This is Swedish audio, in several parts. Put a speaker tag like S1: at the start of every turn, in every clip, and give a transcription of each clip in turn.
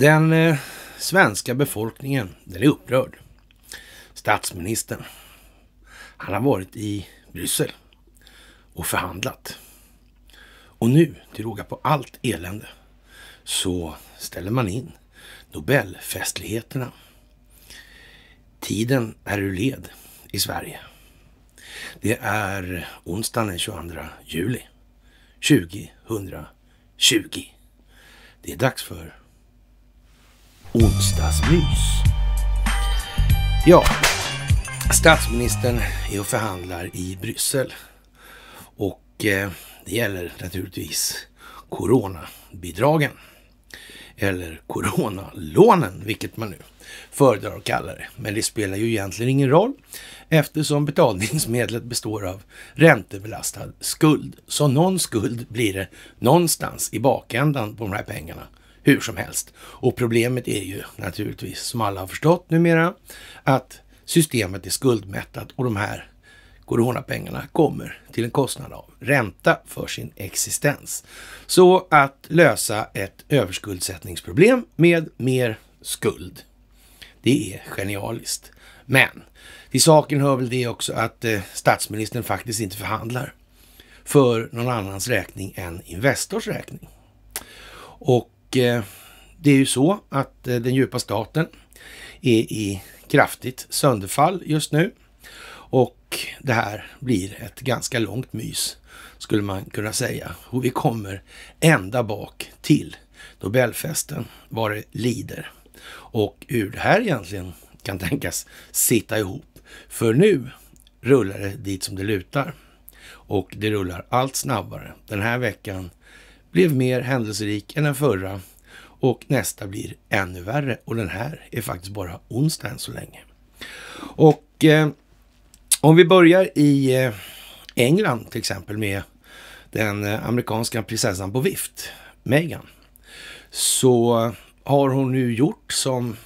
S1: Den eh, svenska befolkningen, den är upprörd. Statsministern, han har varit i Bryssel och förhandlat. Och nu, till råga på allt elände, så ställer man in Nobelfestligheterna. Tiden är ur led i Sverige. Det är onsdagen den 22 juli 2020. Det är dags för onsdagsmys. Ja, statsministern är och förhandlar i Bryssel. Och eh, det gäller naturligtvis coronabidragen. Eller coronalånen, vilket man nu föredrar att kalla det. Men det spelar ju egentligen ingen roll eftersom betalningsmedlet består av räntebelastad skuld. Så någon skuld blir det någonstans i bakändan på de här pengarna hur som helst. Och problemet är ju naturligtvis, som alla har förstått numera, att systemet är skuldmättat och de här coronapengarna kommer till en kostnad av ränta för sin existens. Så att lösa ett överskuldsättningsproblem med mer skuld, det är genialiskt. Men till saken hör väl det också att eh, statsministern faktiskt inte förhandlar för någon annans räkning än Investors räkning. Och Eh, det är ju så att eh, den djupa staten är i kraftigt sönderfall just nu. Och det här blir ett ganska långt mys, skulle man kunna säga. Och vi kommer ända bak till Nobelfesten, vad det lider. Och hur det här egentligen kan tänkas sitta ihop. För nu rullar det dit som det lutar. Och det rullar allt snabbare. Den här veckan blev mer händelserik än den förra och nästa blir ännu värre och den här är faktiskt bara onsdag än så länge. Och eh, om vi börjar i eh, England till exempel med den eh, amerikanska prinsessan på vift, Meghan, så har hon nu gjort som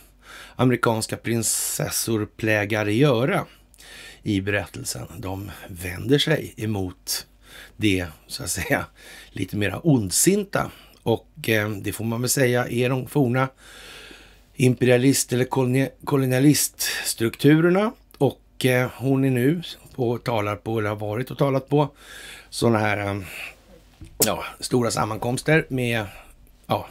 S1: amerikanska prinsessor plägar göra i berättelsen. De vänder sig emot det så att säga lite mera ondsinta. Och eh, det får man väl säga är de forna imperialist eller kolonialiststrukturerna. Och eh, hon är nu och talar på, eller har varit och talat på, sådana här eh, ja, stora sammankomster med ja,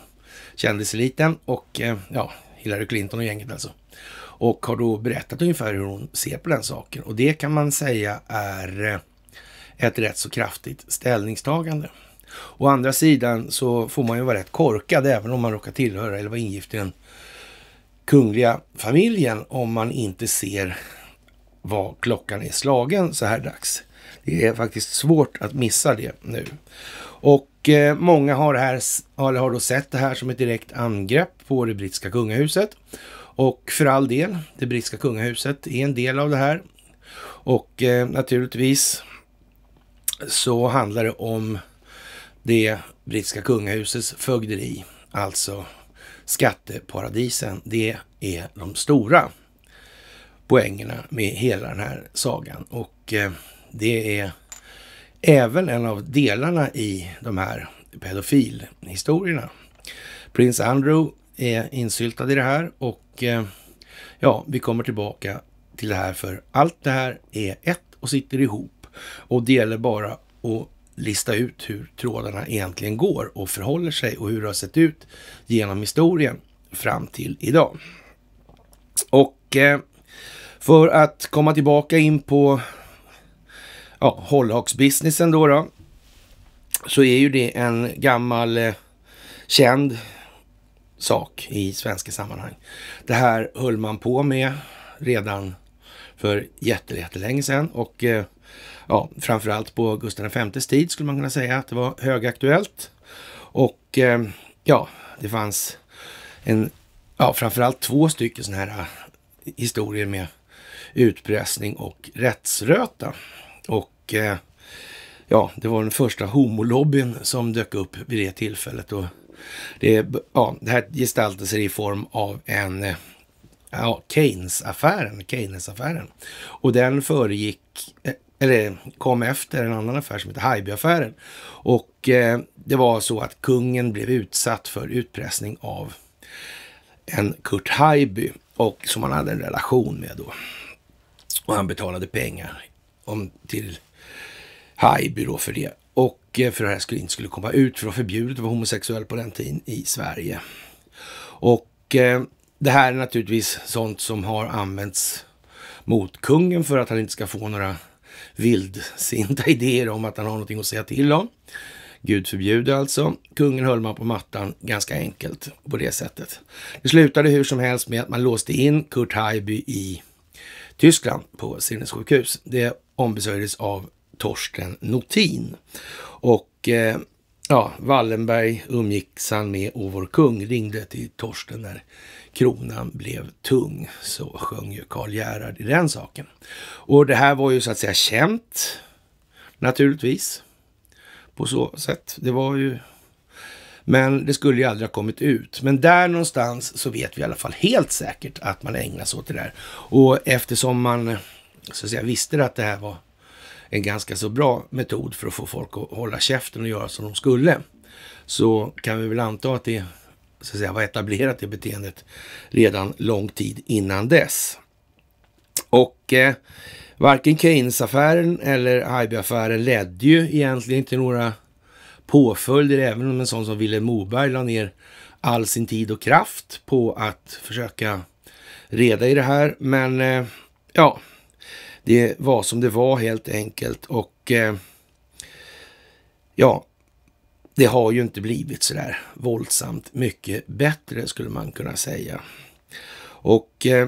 S1: kändiseliten och eh, ja, Hillary Clinton och gänget alltså. Och har då berättat ungefär hur hon ser på den saken. Och det kan man säga är eh, ett rätt så kraftigt ställningstagande. Å andra sidan så får man ju vara rätt korkad även om man råkar tillhöra eller vara ingift i den kungliga familjen om man inte ser vad klockan är slagen så här dags. Det är faktiskt svårt att missa det nu. Och eh, många har, här, har då sett det här som ett direkt angrepp på det brittiska kungahuset. Och för all del, det brittiska kungahuset är en del av det här. Och eh, naturligtvis så handlar det om det brittiska kungahusets fögderi, alltså skatteparadisen. Det är de stora poängerna med hela den här sagan och eh, det är även en av delarna i de här pedofilhistorierna. Prins Andrew är insyltad i det här och eh, ja, vi kommer tillbaka till det här för allt det här är ett och sitter ihop och det gäller bara att lista ut hur trådarna egentligen går och förhåller sig och hur det har sett ut genom historien fram till idag. Och eh, för att komma tillbaka in på ja, hållhaksbusinessen då, då, så är ju det en gammal eh, känd sak i svenska sammanhang. Det här höll man på med redan för jättelänge sedan och eh, ja, framförallt på Gustav V's tid skulle man kunna säga att det var högaktuellt. Och eh, ja, det fanns en, ja, framförallt två stycken sådana här eh, historier med utpressning och rättsröta. Och eh, ja, det var den första homolobbyn som dök upp vid det tillfället. Och det, ja, det här gestaltade sig i form av en eh, ja, Keynes-affären, Keynes-affären. Och den föregick eh, eller kom efter en annan affär som heter Haijby-affären. Och eh, det var så att kungen blev utsatt för utpressning av en Kurt Haijby och som han hade en relation med då. Och han betalade pengar om, till Haijby då för det. Och eh, för det här skulle inte skulle komma ut, för det var förbjudet att vara homosexuell på den tiden i Sverige. Och eh, det här är naturligtvis sånt som har använts mot kungen för att han inte ska få några vildsinta idéer om att han har någonting att säga till om. Gud förbjude alltså. Kungen höll man på mattan ganska enkelt på det sättet. Det slutade hur som helst med att man låste in Kurt Haijby i Tyskland på sinnessjukhus. Det ombesörjdes av Torsten Notin. Och eh, ja, Wallenberg umgicks han med och vår kung ringde till Torsten när kronan blev tung, så sjöng ju Karl Gerhard i den saken. Och det här var ju så att säga känt, naturligtvis, på så sätt. Det var ju... Men det skulle ju aldrig ha kommit ut. Men där någonstans så vet vi i alla fall helt säkert att man ägnar sig åt det där. Och eftersom man så att säga, visste att det här var en ganska så bra metod för att få folk att hålla käften och göra som de skulle, så kan vi väl anta att det så att säga, var etablerat det beteendet redan lång tid innan dess. Och eh, varken Keynes-affären eller Haijby-affären ledde ju egentligen till några påföljder, även om en sån som Vilhelm Moberg la ner all sin tid och kraft på att försöka reda i det här. Men eh, ja, det var som det var helt enkelt. Och eh, ja, det har ju inte blivit så där våldsamt mycket bättre skulle man kunna säga. Och eh,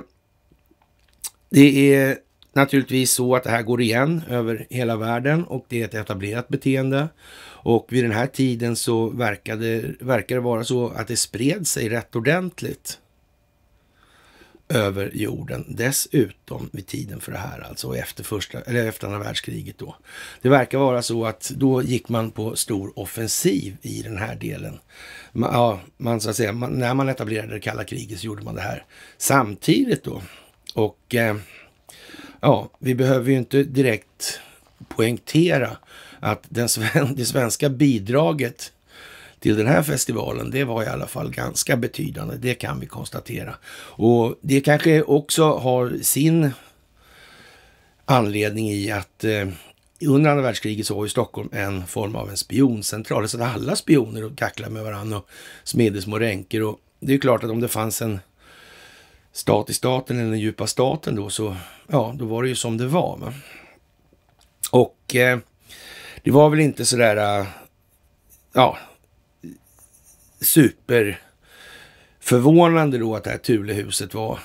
S1: det är naturligtvis så att det här går igen över hela världen och det är ett etablerat beteende. Och vid den här tiden så verkade, verkar det vara så att det spred sig rätt ordentligt över jorden. Dessutom vid tiden för det här alltså, efter, första, eller efter andra världskriget då. Det verkar vara så att då gick man på stor offensiv i den här delen. Man, ja, man, så att säga, man, när man etablerade det kalla kriget så gjorde man det här samtidigt då. Och eh, ja, vi behöver ju inte direkt poängtera att den, det svenska bidraget till den här festivalen, det var i alla fall ganska betydande. Det kan vi konstatera. Och det kanske också har sin anledning i att eh, under andra världskriget så var ju Stockholm en form av en spioncentral. Så att alla spioner och kacklade med varandra och smidde små ränker. Och det är klart att om det fanns en stat i staten eller den djupa staten då, så ja, då var det ju som det var. Va? Och eh, det var väl inte sådär, eh, ja, superförvånande då att det här Tulehuset var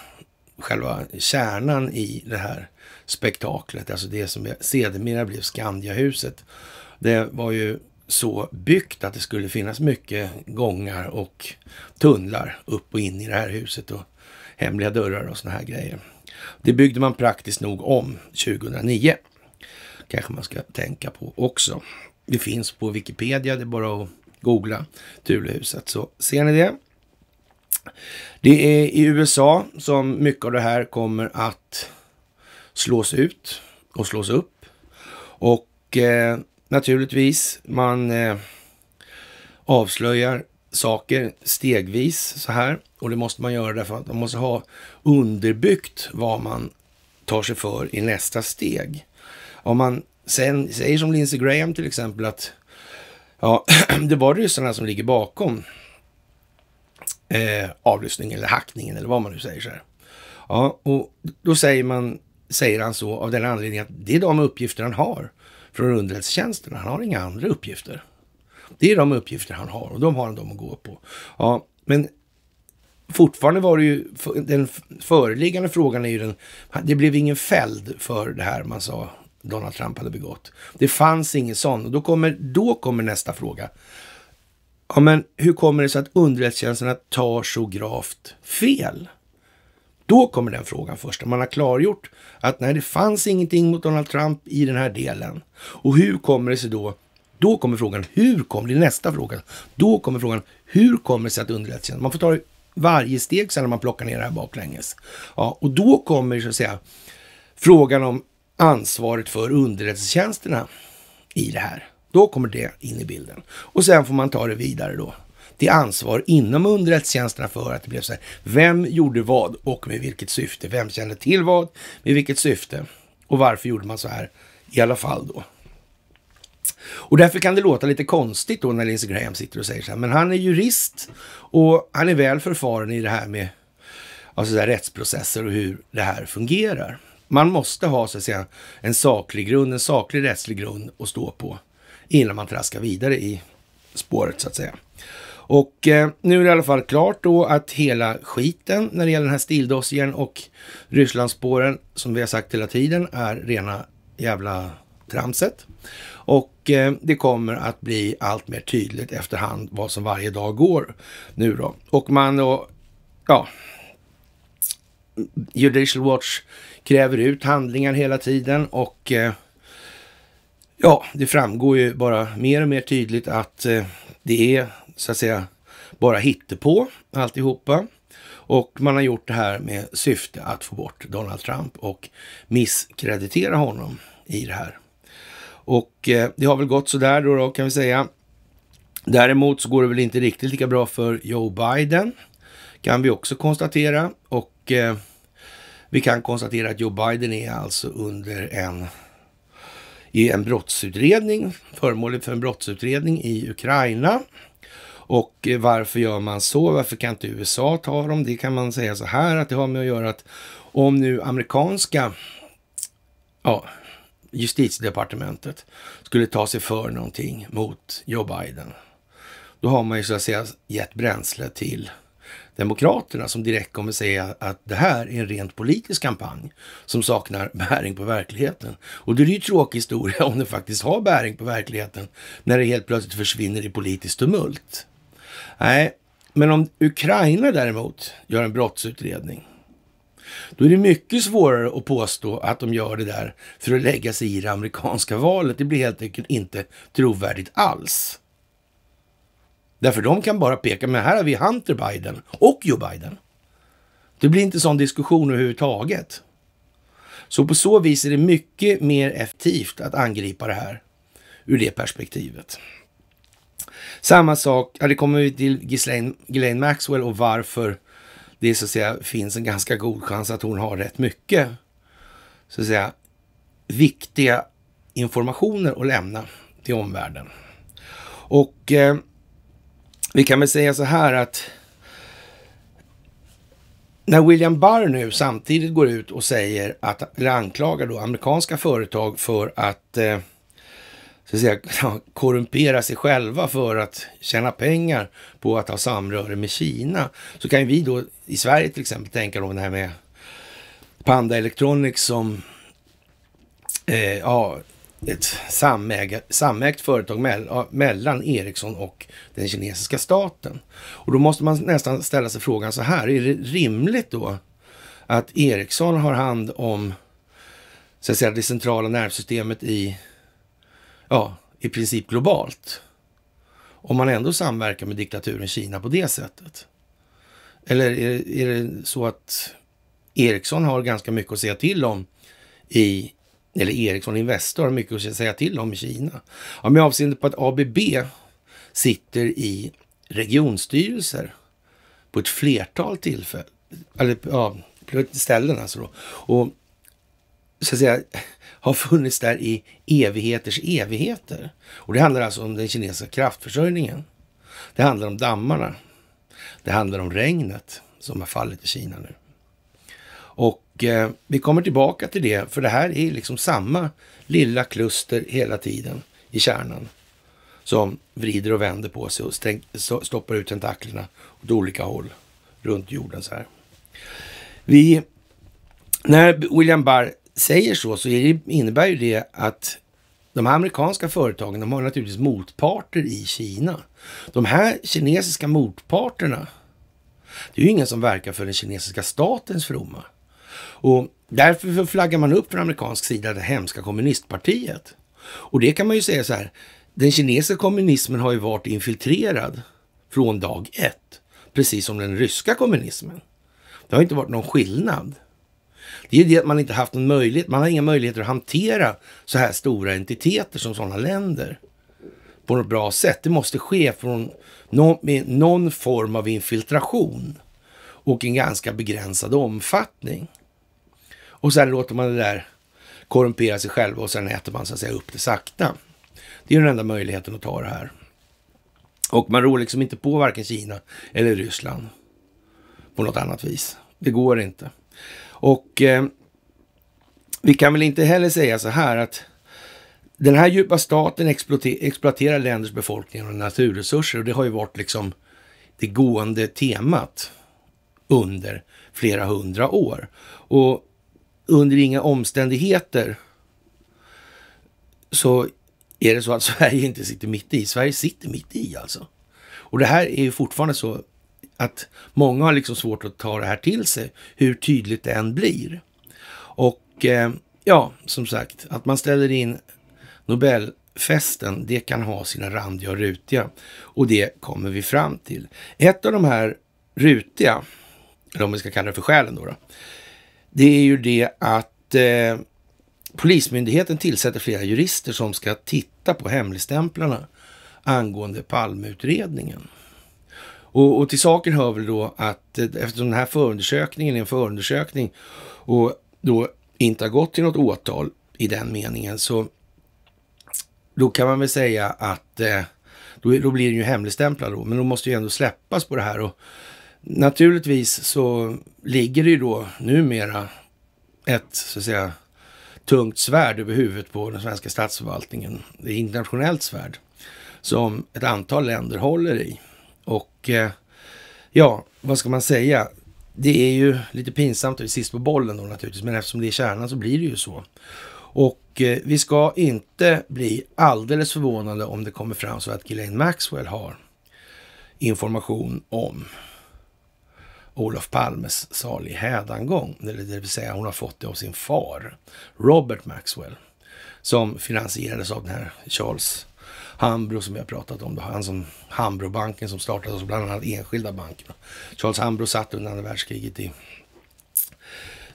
S1: själva kärnan i det här spektaklet. Alltså det som sedermera blev Skandiahuset. Det var ju så byggt att det skulle finnas mycket gångar och tunnlar upp och in i det här huset och hemliga dörrar och sådana här grejer. Det byggde man praktiskt nog om 2009. Kanske man ska tänka på också. Det finns på Wikipedia, det är bara att Googla Thulehuset så ser ni det. Det är i USA som mycket av det här kommer att slås ut och slås upp. Och eh, naturligtvis, man eh, avslöjar saker stegvis så här. Och det måste man göra därför att man måste ha underbyggt vad man tar sig för i nästa steg. Om man sen säger som Lindsey Graham till exempel att Ja, det var ryssarna som ligger bakom eh, avlyssningen eller hackningen eller vad man nu säger. Så här. Ja, och då säger, man, säger han så av den anledningen att det är de uppgifter han har från underrättelsetjänsten. Han har inga andra uppgifter. Det är de uppgifter han har och de har han dem att gå på. Ja, men fortfarande var det ju, den föreliggande frågan är ju den, det blev ingen fälld för det här man sa Donald Trump hade begått. Det fanns ingen sån. Och då kommer, då kommer nästa fråga. Ja, men hur kommer det sig att underrättelsetjänsterna tar så gravt fel? Då kommer den frågan först, man har klargjort att nej, det fanns ingenting mot Donald Trump i den här delen. Och hur kommer det sig då? Då kommer frågan, hur kommer det? nästa fråga. Då kommer frågan, hur kommer det sig att underrättelsetjänsterna... Man får ta det varje steg sen när man plockar ner det här baklänges. Ja, och då kommer så att säga frågan om ansvaret för underrättelsetjänsterna i det här. Då kommer det in i bilden. Och sen får man ta det vidare då Det är ansvar inom underrättelsetjänsterna för att det blev så här. Vem gjorde vad och med vilket syfte? Vem kände till vad? Med vilket syfte? Och varför gjorde man så här i alla fall då? Och därför kan det låta lite konstigt då när Lindsey Graham sitter och säger så här, men han är jurist och han är väl förfaren i det här med alltså så här, rättsprocesser och hur det här fungerar. Man måste ha så att säga, en saklig grund, en saklig rättslig grund att stå på innan man traskar vidare i spåret så att säga. Och eh, nu är det i alla fall klart då att hela skiten när det gäller den här stildossiern och Rysslandsspåren, som vi har sagt hela tiden, är rena jävla tramset. Och eh, det kommer att bli allt mer tydligt efterhand vad som varje dag går nu då. Och man då, ja, Judicial Watch kräver ut handlingar hela tiden och eh, ja, det framgår ju bara mer och mer tydligt att eh, det är så att säga bara hittepå alltihopa. Och man har gjort det här med syfte att få bort Donald Trump och misskreditera honom i det här. Och eh, det har väl gått sådär då, då kan vi säga. Däremot så går det väl inte riktigt lika bra för Joe Biden. Kan vi också konstatera. Och vi kan konstatera att Joe Biden är alltså under en i en brottsutredning, föremål för en brottsutredning i Ukraina. Och varför gör man så? Varför kan inte USA ta dem? Det kan man säga så här att det har med att göra att om nu amerikanska ja, justitiedepartementet skulle ta sig för någonting mot Joe Biden, då har man ju så att säga gett bränsle till Demokraterna som direkt kommer säga att det här är en rent politisk kampanj som saknar bäring på verkligheten. Och det är ju en tråkig historia om den faktiskt har bäring på verkligheten när det helt plötsligt försvinner i politiskt tumult. Nej, men om Ukraina däremot gör en brottsutredning då är det mycket svårare att påstå att de gör det där för att lägga sig i det amerikanska valet. Det blir helt enkelt inte trovärdigt alls. Därför de kan bara peka, men här har vi Hunter Biden och Joe Biden. Det blir inte sån diskussion överhuvudtaget. Så på så vis är det mycket mer effektivt att angripa det här ur det perspektivet. Samma sak, ja, det kommer vi till Ghislaine, Ghislaine Maxwell och varför det så att säga finns en ganska god chans att hon har rätt mycket så att säga viktiga informationer att lämna till omvärlden. Och eh, vi kan väl säga så här att när William Barr nu samtidigt går ut och säger att, eller anklagar då amerikanska företag för att, eh, så att säga, korrumpera sig själva för att tjäna pengar på att ha samröre med Kina, så kan ju vi då i Sverige till exempel tänka på det här med Panda Electronics som eh, ja, ett samäga, samägt företag me mellan Ericsson och den kinesiska staten. Och då måste man nästan ställa sig frågan så här, är det rimligt då att Ericsson har hand om så att säga, det centrala nervsystemet i, ja, i princip globalt? Om man ändå samverkar med diktaturen Kina på det sättet. Eller är, är det så att Ericsson har ganska mycket att säga till om i eller Ericsson Investor har mycket att säga till om i Kina. Ja, med avseende på att ABB sitter i regionstyrelser på ett flertal tillfällen, ja, ställen alltså då. Och så att säga har funnits där i evigheters evigheter. Och det handlar alltså om den kinesiska kraftförsörjningen. Det handlar om dammarna. Det handlar om regnet som har fallit i Kina nu. Och eh, vi kommer tillbaka till det, för det här är liksom samma lilla kluster hela tiden i kärnan som vrider och vänder på sig och stäng, stoppar ut tentaklerna åt olika håll runt jorden så här. Vi, när William Barr säger så, så innebär ju det att de här amerikanska företagen, de har naturligtvis motparter i Kina. De här kinesiska motparterna, det är ju ingen som verkar för den kinesiska statens fromma. Och därför flaggar man upp från amerikansk sida det hemska kommunistpartiet. Och det kan man ju säga så här, den kinesiska kommunismen har ju varit infiltrerad från dag ett, precis som den ryska kommunismen. Det har inte varit någon skillnad. Det är ju det att man inte haft någon möjlighet, man har inga möjligheter att hantera så här stora entiteter som sådana länder på något bra sätt. Det måste ske från någon, med någon form av infiltration och en ganska begränsad omfattning. Och sen låter man det där korrumpera sig själv och sen äter man så att säga upp det sakta. Det är den enda möjligheten att ta det här. Och man rår liksom inte på varken Kina eller Ryssland på något annat vis. Det går inte. Och eh, vi kan väl inte heller säga så här att den här djupa staten exploaterar länders befolkning och naturresurser och det har ju varit liksom det gående temat under flera hundra år. Och under inga omständigheter så är det så att Sverige inte sitter mitt i. Sverige sitter mitt i alltså. Och det här är ju fortfarande så att många har liksom svårt att ta det här till sig, hur tydligt det än blir. Och eh, ja, som sagt, att man ställer in Nobelfesten, det kan ha sina randiga och rutiga. Och det kommer vi fram till. Ett av de här rutiga, eller om vi ska kalla det för skälen då, då det är ju det att eh, Polismyndigheten tillsätter flera jurister som ska titta på hemligstämplarna angående palmutredningen. Och, och till saken hör väl då att eh, eftersom den här förundersökningen är en förundersökning och då inte har gått till något åtal i den meningen så då kan man väl säga att eh, då, då, blir den ju hemligstämplad då, men då måste ju ändå släppas på det här och Naturligtvis så ligger det ju då numera ett så att säga tungt svärd över huvudet på den svenska statsförvaltningen. Det är internationellt svärd som ett antal länder håller i. Och eh, ja, vad ska man säga? Det är ju lite pinsamt att vi är sist på bollen då naturligtvis, men eftersom det är kärnan så blir det ju så. Och eh, vi ska inte bli alldeles förvånade om det kommer fram så att Ghislaine Maxwell har information om Olof Palmes salig hädangång. Det vill säga hon har fått det av sin far, Robert Maxwell, som finansierades av den här Charles Hambro som vi har pratat om. han som Hambrobanken som startades bland annat enskilda banker. Charles Hambro satt under andra världskriget i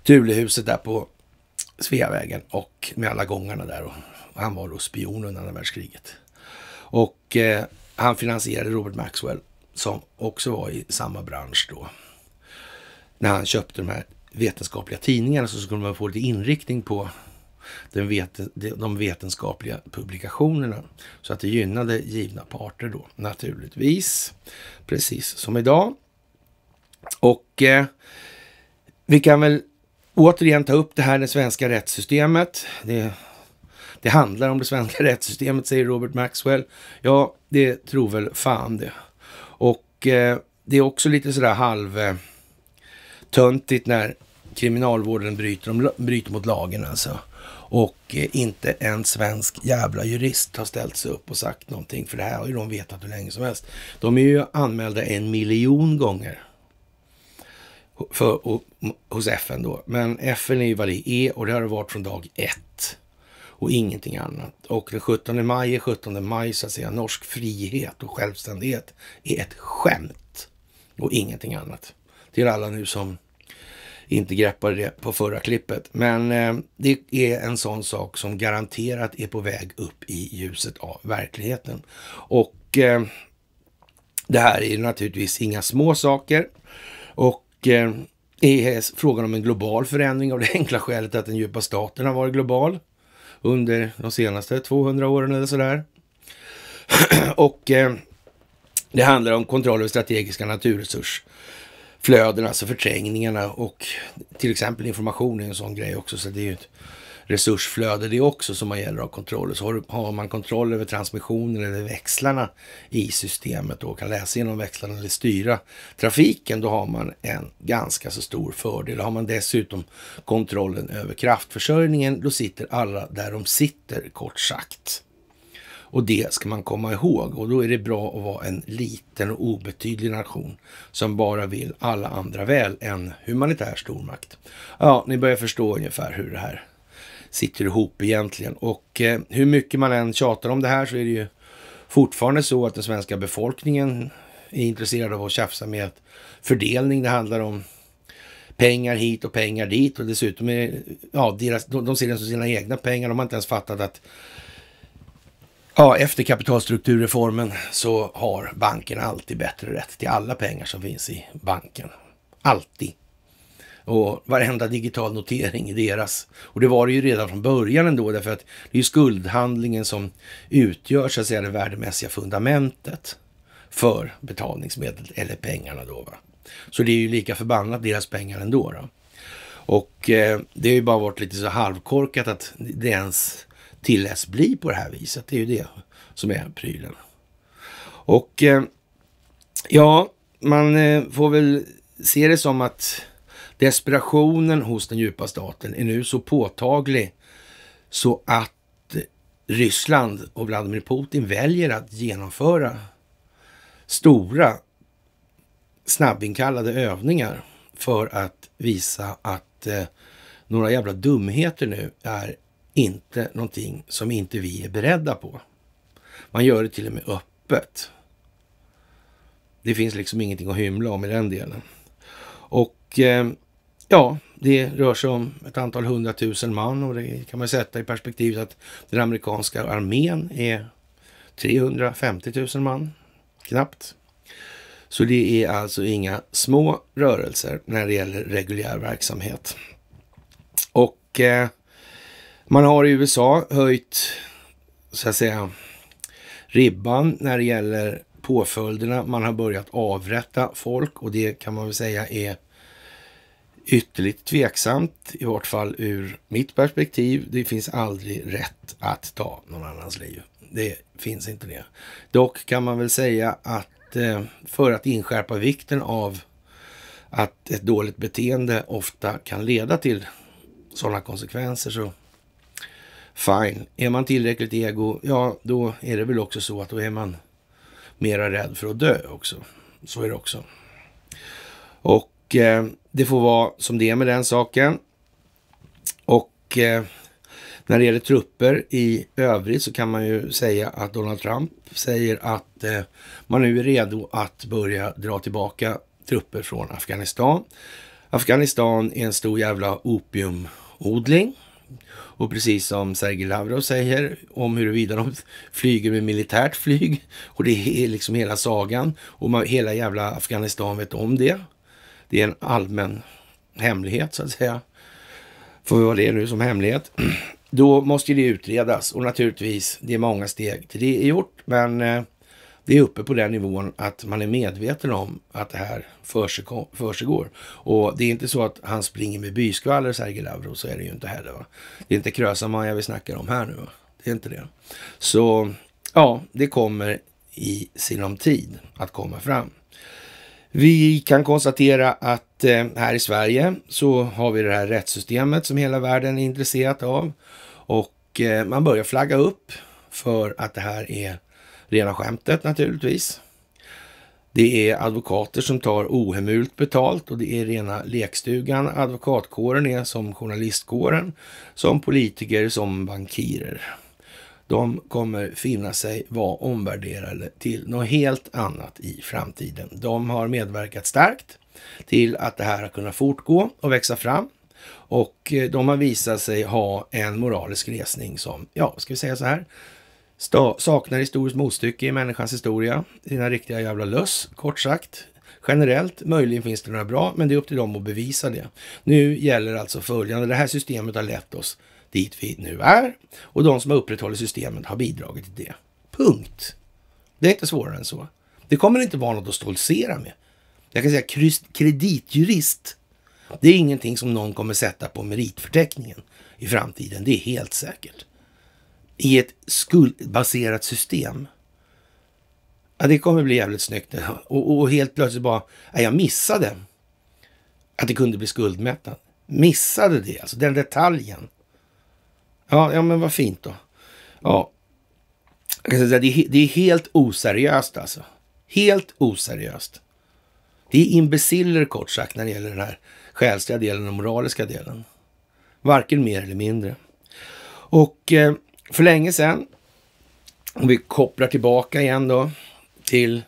S1: Tulehuset där på Sveavägen och med alla gångarna där. Och han var då spion under andra världskriget. Och eh, han finansierade Robert Maxwell som också var i samma bransch då när han köpte de här vetenskapliga tidningarna så skulle man få lite inriktning på den veten, de vetenskapliga publikationerna. Så att det gynnade givna parter då naturligtvis. Precis som idag. Och eh, vi kan väl återigen ta upp det här det svenska rättssystemet. Det, det handlar om det svenska rättssystemet, säger Robert Maxwell. Ja, det tror väl fan det. Och eh, det är också lite sådär halv... Eh, töntigt när kriminalvården bryter, bryter mot lagen alltså. Och eh, inte en svensk jävla jurist har ställt sig upp och sagt någonting. För det här har ju de vetat hur länge som helst. De är ju anmälda en miljon gånger. För, och, hos FN då. Men FN är ju vad det är och det har det varit från dag ett. Och ingenting annat. Och den 17 maj är 17 maj så att säga. Norsk frihet och självständighet är ett skämt. Och ingenting annat. Till alla nu som inte greppade det på förra klippet. Men eh, det är en sån sak som garanterat är på väg upp i ljuset av verkligheten. Och eh, det här är naturligtvis inga små saker. Och eh, är frågan om en global förändring av det enkla skälet att den djupa staten har varit global under de senaste 200 åren eller sådär. och eh, det handlar om kontroll över strategiska naturresurser flödena, alltså förträngningarna och till exempel information är en sån grej också. Så det är ju ett resursflöde det också som man gäller att ha kontroll Så har, har man kontroll över transmissionen eller växlarna i systemet och kan läsa genom växlarna eller styra trafiken, då har man en ganska så stor fördel. Har man dessutom kontrollen över kraftförsörjningen, då sitter alla där de sitter, kort sagt. Och det ska man komma ihåg. Och då är det bra att vara en liten och obetydlig nation som bara vill alla andra väl, en humanitär stormakt. Ja, ni börjar förstå ungefär hur det här sitter ihop egentligen. Och eh, hur mycket man än tjatar om det här så är det ju fortfarande så att den svenska befolkningen är intresserad av att tjafsa med att fördelning. Det handlar om pengar hit och pengar dit och dessutom är ja, deras, de, de ser det som sina egna pengar. De har inte ens fattat att Ja, efter kapitalstrukturreformen så har banken alltid bättre rätt till alla pengar som finns i banken. Alltid. Och varenda digital notering i deras. Och det var det ju redan från början ändå, därför att det är skuldhandlingen som utgör så att säga det värdemässiga fundamentet för betalningsmedel eller pengarna då. Va? Så det är ju lika förbannat deras pengar ändå. Då. Och eh, det har ju bara varit lite så halvkorkat att det ens tilläts bli på det här viset. Det är ju det som är prylen. Och eh, ja, man eh, får väl se det som att desperationen hos den djupa staten är nu så påtaglig så att Ryssland och Vladimir Putin väljer att genomföra stora snabbinkallade övningar för att visa att eh, några jävla dumheter nu är inte någonting som inte vi är beredda på. Man gör det till och med öppet. Det finns liksom ingenting att hymla om i den delen. Och eh, ja, det rör sig om ett antal hundratusen man och det kan man sätta i perspektivet att den amerikanska armén är 350 000 man, knappt. Så det är alltså inga små rörelser när det gäller reguljär verksamhet. Och eh, man har i USA höjt, så att säga, ribban när det gäller påföljderna. Man har börjat avrätta folk och det kan man väl säga är ytterligt tveksamt, i vart fall ur mitt perspektiv. Det finns aldrig rätt att ta någon annans liv. Det finns inte det. Dock kan man väl säga att eh, för att inskärpa vikten av att ett dåligt beteende ofta kan leda till sådana konsekvenser så Fine, är man tillräckligt ego, ja då är det väl också så att då är man mera rädd för att dö också. Så är det också. Och eh, det får vara som det är med den saken. Och eh, när det gäller trupper i övrigt så kan man ju säga att Donald Trump säger att eh, man nu är redo att börja dra tillbaka trupper från Afghanistan. Afghanistan är en stor jävla opiumodling och precis som Sergej Lavrov säger om huruvida de flyger med militärt flyg och det är liksom hela sagan och man, hela jävla Afghanistan vet om det. Det är en allmän hemlighet så att säga. Får vi vad det nu som hemlighet. Då måste det utredas och naturligtvis, det är många steg till det är gjort, men eh, det är uppe på den nivån att man är medveten om att det här försiggår. Och det är inte så att han springer med byskvaller, Sergej Lavrov, så är det ju inte heller. Va? Det är inte Krösa-Maja vi snackar om här nu. Va? Det är inte det. Så ja, det kommer i sinom tid att komma fram. Vi kan konstatera att eh, här i Sverige så har vi det här rättssystemet som hela världen är intresserat av. Och eh, man börjar flagga upp för att det här är rena skämtet naturligtvis. Det är advokater som tar ohemult betalt och det är rena lekstugan advokatkåren är som journalistkåren, som politiker, som bankirer. De kommer finna sig vara omvärderade till något helt annat i framtiden. De har medverkat starkt till att det här har kunnat fortgå och växa fram. Och eh, de har visat sig ha en moralisk resning som, ja, ska vi säga så här, Sta saknar historiskt motstycke i människans historia, sina riktiga jävla löss, kort sagt. Generellt, möjligen finns det några bra, men det är upp till dem att bevisa det. Nu gäller alltså följande. Det här systemet har lett oss dit vi nu är och de som har upprätthållit systemet har bidragit till det. Punkt. Det är inte svårare än så. Det kommer inte vara något att stoltsera med. Jag kan säga kreditjurist. Det är ingenting som någon kommer sätta på meritförteckningen i framtiden. Det är helt säkert i ett skuldbaserat system. Ja, det kommer bli jävligt snyggt. Och, och helt plötsligt bara, ja, jag missade att det kunde bli skuldmättat. Missade det, alltså den detaljen. Ja, ja men vad fint då. Ja, det är helt oseriöst alltså. Helt oseriöst. Det är imbeciller kort sagt när det gäller den här själsliga delen och moraliska delen. Varken mer eller mindre. Och eh, för länge sedan, om vi kopplar tillbaka igen då till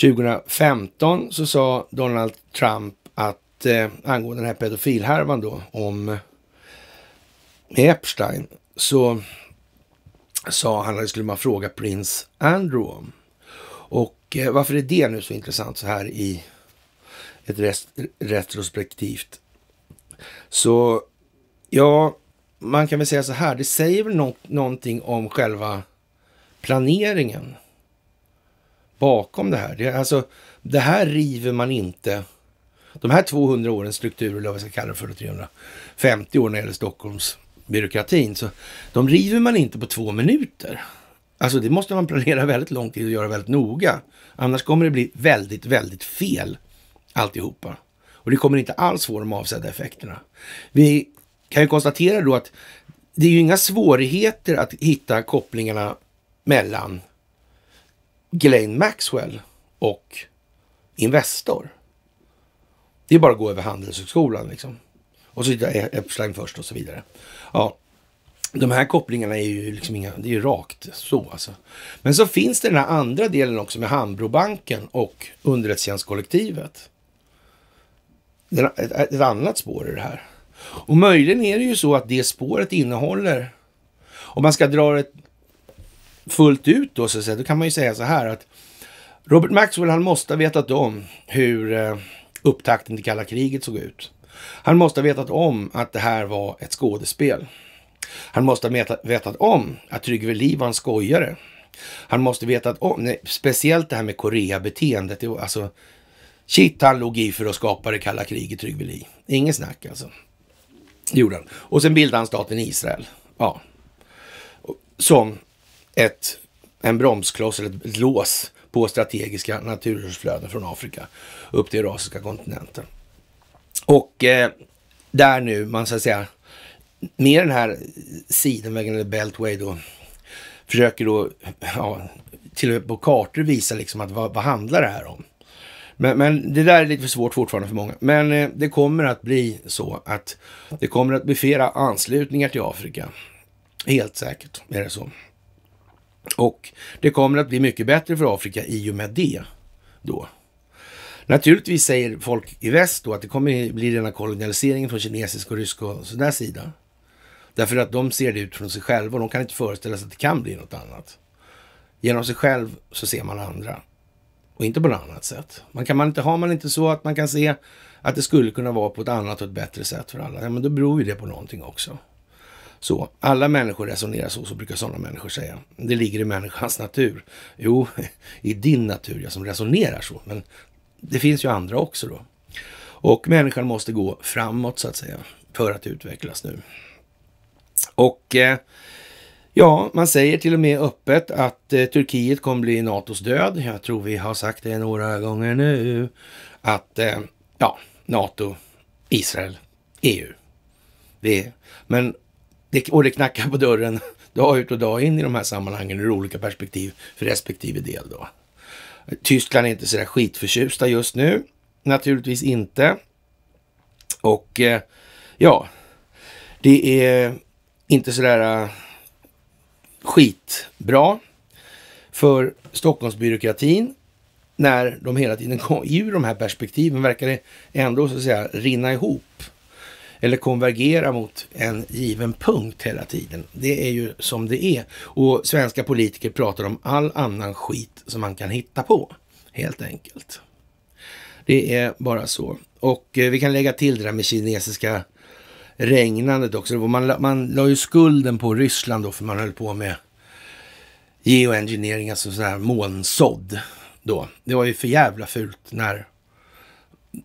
S1: 2015, så sa Donald Trump att eh, angående den här pedofilhärvan då om eh, Epstein, så sa han att det skulle man fråga prins Andrew om. Och eh, varför är det nu så intressant så här i ett rest, retrospektivt? Så ja, man kan väl säga så här, det säger väl no någonting om själva planeringen bakom det här. Det, alltså, det här river man inte. De här 200 årens struktur, eller vad vi ska kalla det för, 350 år när det gäller Stockholmsbyråkratin. så de river man inte på två minuter. Alltså det måste man planera väldigt lång tid och göra väldigt noga. Annars kommer det bli väldigt, väldigt fel alltihopa. Och det kommer inte alls få de avsedda effekterna. Vi kan ju konstatera då att det är ju inga svårigheter att hitta kopplingarna mellan Glenn Maxwell och Investor. Det är bara att gå över Handelshögskolan liksom. Och så hitta Epstein först och så vidare. Ja, de här kopplingarna är ju liksom inga, det är ju rakt så alltså. Men så finns det den här andra delen också med Hambrobanken och underrättelsetjänstkollektivet. Ett annat spår i det här. Och möjligen är det ju så att det spåret innehåller, om man ska dra det fullt ut då, så säga, då kan man ju säga så här att Robert Maxwell, han måste ha vetat om hur eh, upptakten till kalla kriget såg ut. Han måste ha vetat om att det här var ett skådespel. Han måste ha vetat om att Trygve Welin var en skojare. Han måste ha vetat om, nej, speciellt det här med Korea-beteendet. Alltså, shit han låg i för att skapa det kalla kriget, Trygve Lee. Ingen snack alltså gjorde Och sen bildade han staten Israel. Ja. Som ett, en bromskloss eller ett lås på strategiska naturresursflöden från Afrika upp till Eurasiska kontinenten. Och eh, där nu man så att säga med den här sidenvägen eller Beltway då försöker då ja, till och med på kartor visa liksom att vad, vad handlar det här om? Men, men, det där är lite för svårt fortfarande för många. Men eh, det kommer att bli så att det kommer att bli flera anslutningar till Afrika. Helt säkert är det så. Och det kommer att bli mycket bättre för Afrika i och med det då. Naturligtvis säger folk i väst då att det kommer bli rena kolonialiseringen från kinesisk och rysk och sådär sida. Därför att de ser det ut från sig själva och de kan inte föreställa sig att det kan bli något annat. Genom sig själv så ser man andra och inte på något annat sätt. Man kan man inte, har man inte så att man kan se att det skulle kunna vara på ett annat och ett bättre sätt för alla, ja, men då beror ju det på någonting också. Så, alla människor resonerar så, så brukar sådana människor säga. Det ligger i människans natur. Jo, i din natur, jag som resonerar så, men det finns ju andra också då. Och människan måste gå framåt så att säga, för att utvecklas nu. Och eh, Ja, man säger till och med öppet att eh, Turkiet kommer bli NATOs död. Jag tror vi har sagt det några gånger nu. Att eh, ja, NATO, Israel, EU. Det, men det, och det knackar på dörren dag ut och dag in i de här sammanhangen ur olika perspektiv för respektive del då. Tyskland är inte så där skitförtjusta just nu. Naturligtvis inte. Och eh, ja, det är inte så sådär eh, skitbra för Stockholmsbyråkratin när de hela tiden ur de här perspektiven verkar det ändå så att säga rinna ihop eller konvergera mot en given punkt hela tiden. Det är ju som det är. Och svenska politiker pratar om all annan skit som man kan hitta på, helt enkelt. Det är bara så. Och eh, vi kan lägga till det där med kinesiska regnandet också. Man, man la ju skulden på Ryssland då, för man höll på med geoengineering, alltså sån här månsådd då. Det var ju för jävla fult när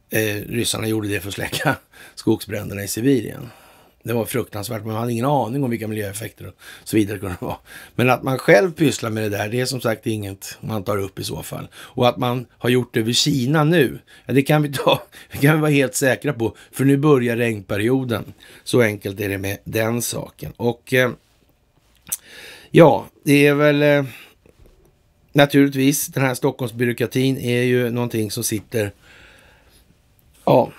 S1: eh, ryssarna gjorde det för att släcka skogsbränderna i Sibirien. Det var fruktansvärt, men man hade ingen aning om vilka miljöeffekter och så vidare det kunde vara. Men att man själv pysslar med det där, det är som sagt inget man tar upp i så fall. Och att man har gjort det över Kina nu, ja, det kan vi ta, kan vi vara helt säkra på, för nu börjar regnperioden. Så enkelt är det med den saken. Och eh, ja, det är väl eh, naturligtvis, den här Stockholmsbyråkratin är ju någonting som sitter, ja,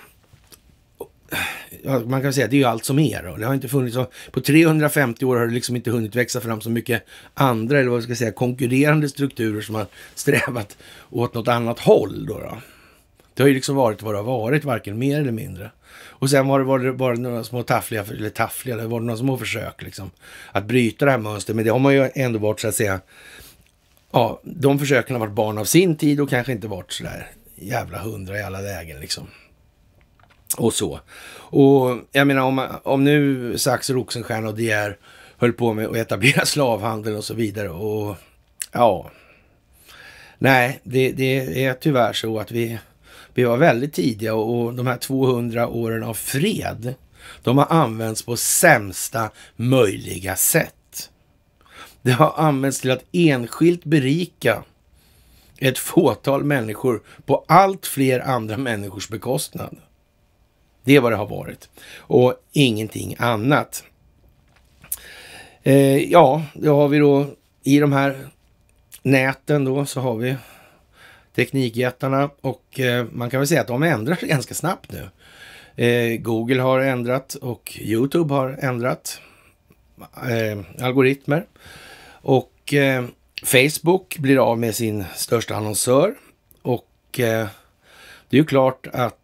S1: man kan säga att det är ju allt som är då. Det har inte funnits, på 350 år har det liksom inte hunnit växa fram så mycket andra, eller vad ska jag säga, konkurrerande strukturer som har strävat åt något annat håll då. då. Det har ju liksom varit vad det har varit, varken mer eller mindre. Och sen var det, var det bara några små taffliga, eller taffliga, det var några små försök liksom att bryta det här mönstret. Men det har man ju ändå varit så att säga, ja, de försöken har varit barn av sin tid och kanske inte varit så där jävla hundra i alla lägen liksom. Och så. Och jag menar om, om nu Sax, Roxenstierna och De Geer höll på med att etablera slavhandel och så vidare. Och ja, nej, det, det är tyvärr så att vi, vi var väldigt tidiga och, och de här 200 åren av fred, de har använts på sämsta möjliga sätt. Det har använts till att enskilt berika ett fåtal människor på allt fler andra människors bekostnad. Det är vad det har varit och ingenting annat. Eh, ja, det har vi då i de här näten då så har vi teknikjättarna och eh, man kan väl säga att de ändrar sig ganska snabbt nu. Eh, Google har ändrat och Youtube har ändrat eh, algoritmer och eh, Facebook blir av med sin största annonsör och eh, det är ju klart att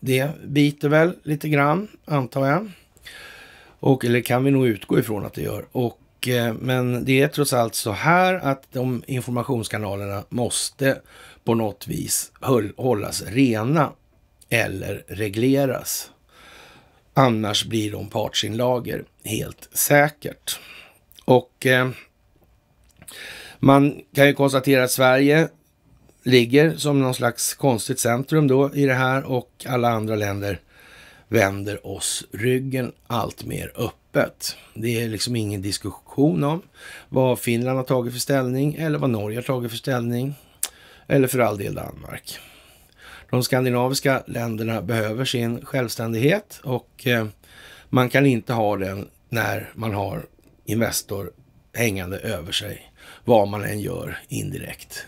S1: det biter väl lite grann, antar jag. Och, eller kan vi nog utgå ifrån att det gör. Och, eh, men det är trots allt så här att de informationskanalerna måste på något vis hållas rena eller regleras. Annars blir de partsinlager, helt säkert. Och eh, man kan ju konstatera att Sverige ligger som någon slags konstigt centrum då i det här och alla andra länder vänder oss ryggen allt mer öppet. Det är liksom ingen diskussion om vad Finland har tagit för ställning eller vad Norge har tagit för ställning eller för all del Danmark. De skandinaviska länderna behöver sin självständighet och eh, man kan inte ha den när man har Investor hängande över sig, vad man än gör indirekt.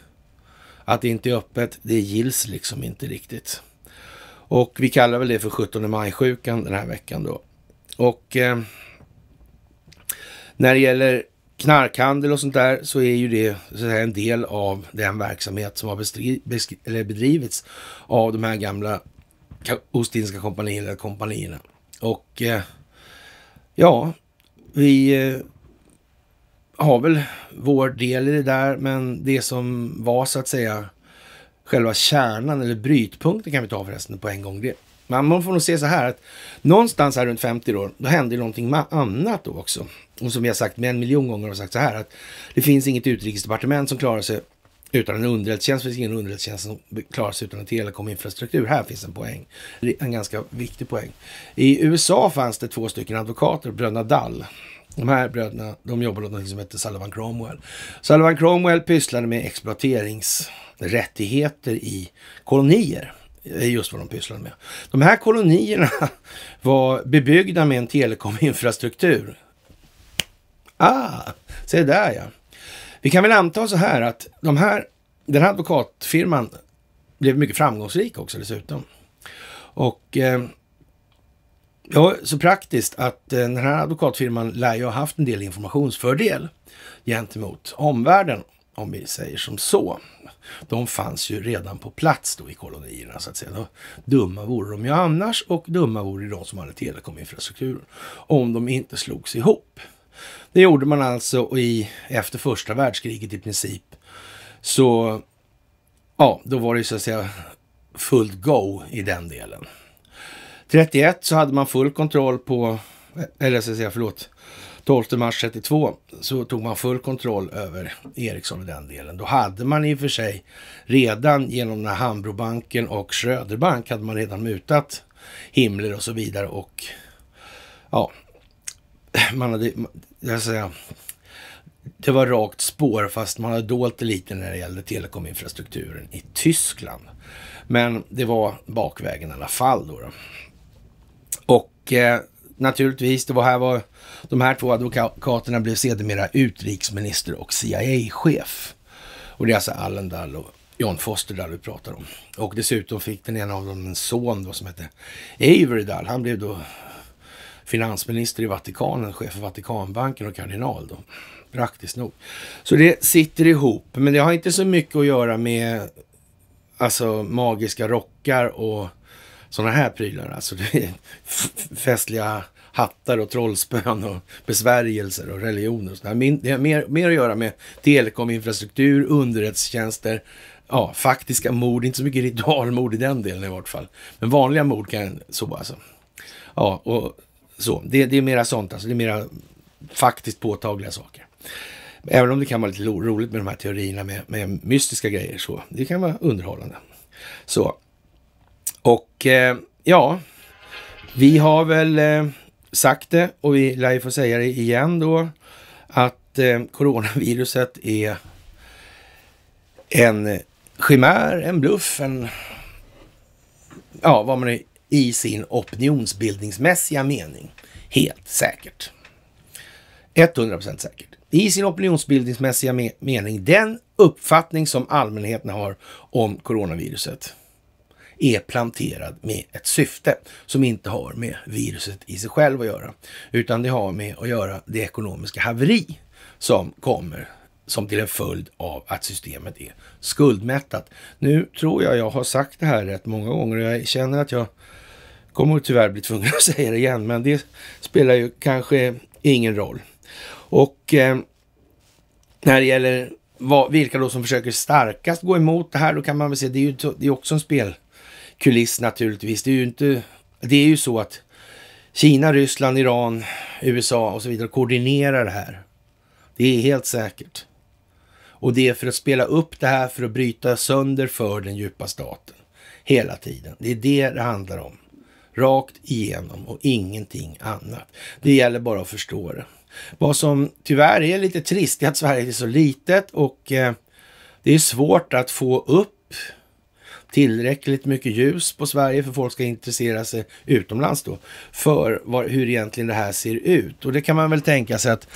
S1: Att det inte är öppet, det gills liksom inte riktigt. Och vi kallar väl det för 17 maj-sjukan den här veckan då. Och eh, när det gäller knarkhandel och sånt där så är ju det säga, en del av den verksamhet som har bestri- bedrivits av de här gamla Ostindiska kompanierna. kompanierna. Och eh, ja, vi eh, har väl vår del i det där, men det som var så att säga själva kärnan eller brytpunkten kan vi ta förresten på en gång. Det, men man får nog se så här att någonstans här runt 50 då, då hände någonting annat då också. Och som vi har sagt med en miljon gånger har sagt så här att det finns inget utrikesdepartement som klarar sig utan en underrättelsetjänst. Det finns ingen underrättelsetjänst som klarar sig utan en telekominfrastruktur. Här finns en poäng, en ganska viktig poäng. I USA fanns det två stycken advokater, bröderna Dall. De här bröderna de jobbade åt något som hette Sullivan Cromwell. Sullivan Cromwell pysslade med exploateringsrättigheter i kolonier. Det är just vad de pysslade med. De här kolonierna var bebyggda med en telekominfrastruktur. Ah, se där ja. Vi kan väl anta så här att de här, den här advokatfirman blev mycket framgångsrik också dessutom. Och eh, Ja, så praktiskt att eh, den här advokatfirman lär ju ha haft en del informationsfördel gentemot omvärlden, om vi säger som så. De fanns ju redan på plats då i kolonierna så att säga. Då, dumma vore de ju annars och dumma vore de som hade telekominfrastrukturen om de inte slogs ihop. Det gjorde man alltså i, efter första världskriget i princip. Så ja, då var det ju så att säga fullt go i den delen. 31 så hade man full kontroll på, eller jag säga förlåt, 12 mars 32 så tog man full kontroll över Ericsson i den delen. Då hade man i och för sig redan genom den Hambrobanken och Schröderbank hade man redan mutat Himmler och så vidare och ja, man hade, jag ska säga, det var rakt spår fast man hade dolt det lite när det gällde telekominfrastrukturen i Tyskland. Men det var bakvägen i alla fall då. då. Och eh, naturligtvis, det var här var de här två advokaterna blev sedermera utrikesminister och CIA-chef. Och det är alltså Allen Dall och John Foster Dall vi pratar om. Och dessutom fick den ena av dem en son då som hette Avery Dall. Han blev då finansminister i Vatikanen, chef för Vatikanbanken och kardinal då. Praktiskt nog. Så det sitter ihop, men det har inte så mycket att göra med alltså magiska rockar och sådana här prylar. Alltså festliga hattar och trollspön och besvärjelser och religioner. Och Det har mer, mer att göra med telekominfrastruktur, underrättelsetjänster, ja, faktiska mord, inte så mycket ritualmord i den delen i vart fall. Men vanliga mord kan så alltså. Ja, och så. Det, det är mera sånt alltså. Det är mera faktiskt påtagliga saker. Även om det kan vara lite roligt med de här teorierna med, med mystiska grejer så. Det kan vara underhållande. Så och eh, ja, vi har väl eh, sagt det och vi lär ju få säga det igen då att eh, coronaviruset är en chimär, en bluff, en... Ja, vad man är i sin opinionsbildningsmässiga mening. Helt säkert. 100% säkert. I sin opinionsbildningsmässiga me mening. Den uppfattning som allmänheten har om coronaviruset är planterad med ett syfte som inte har med viruset i sig själv att göra, utan det har med att göra det ekonomiska haveri som kommer som till en följd av att systemet är skuldmättat. Nu tror jag jag har sagt det här rätt många gånger och jag känner att jag kommer tyvärr bli tvungen att säga det igen, men det spelar ju kanske ingen roll. Och eh, när det gäller vad, vilka då som försöker starkast gå emot det här, då kan man väl se, det är ju det är också en spel kuliss naturligtvis. Det är ju, inte, det är ju så att Kina, Ryssland, Iran, USA och så vidare koordinerar det här. Det är helt säkert. Och det är för att spela upp det här, för att bryta sönder för den djupa staten. Hela tiden. Det är det det handlar om. Rakt igenom och ingenting annat. Det gäller bara att förstå det. Vad som tyvärr är lite trist är att Sverige är så litet och eh, det är svårt att få upp tillräckligt mycket ljus på Sverige för folk ska intressera sig utomlands då för var, hur egentligen det här ser ut. Och det kan man väl tänka sig att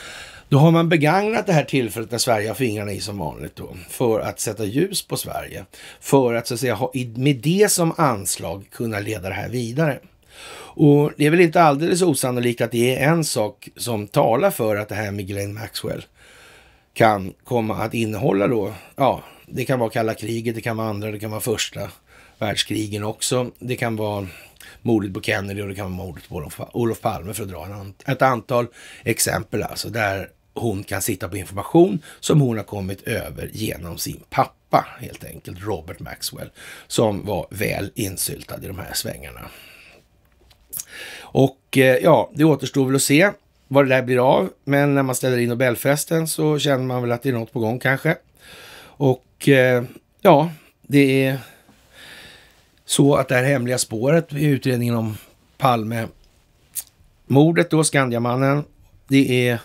S1: då har man begagnat det här tillfället när Sverige har fingrarna i som vanligt då, för att sätta ljus på Sverige. För att så att säga ha, med det som anslag kunna leda det här vidare. Och det är väl inte alldeles osannolikt att det är en sak som talar för att det här med Glenn Maxwell kan komma att innehålla då, ja, det kan vara kalla kriget, det kan vara andra, det kan vara första världskrigen också. Det kan vara mordet på Kennedy och det kan vara mordet på Olof, Palme för att dra ett antal exempel alltså där hon kan sitta på information som hon har kommit över genom sin pappa helt enkelt, Robert Maxwell, som var väl insyltad i de här svängarna. Och eh, ja, det återstår väl att se vad det där blir av. Men när man ställer in Nobelfesten så känner man väl att det är något på gång kanske. Och eh, ja, det är så att det här hemliga spåret i utredningen om Palme mordet då, Skandiamannen, det är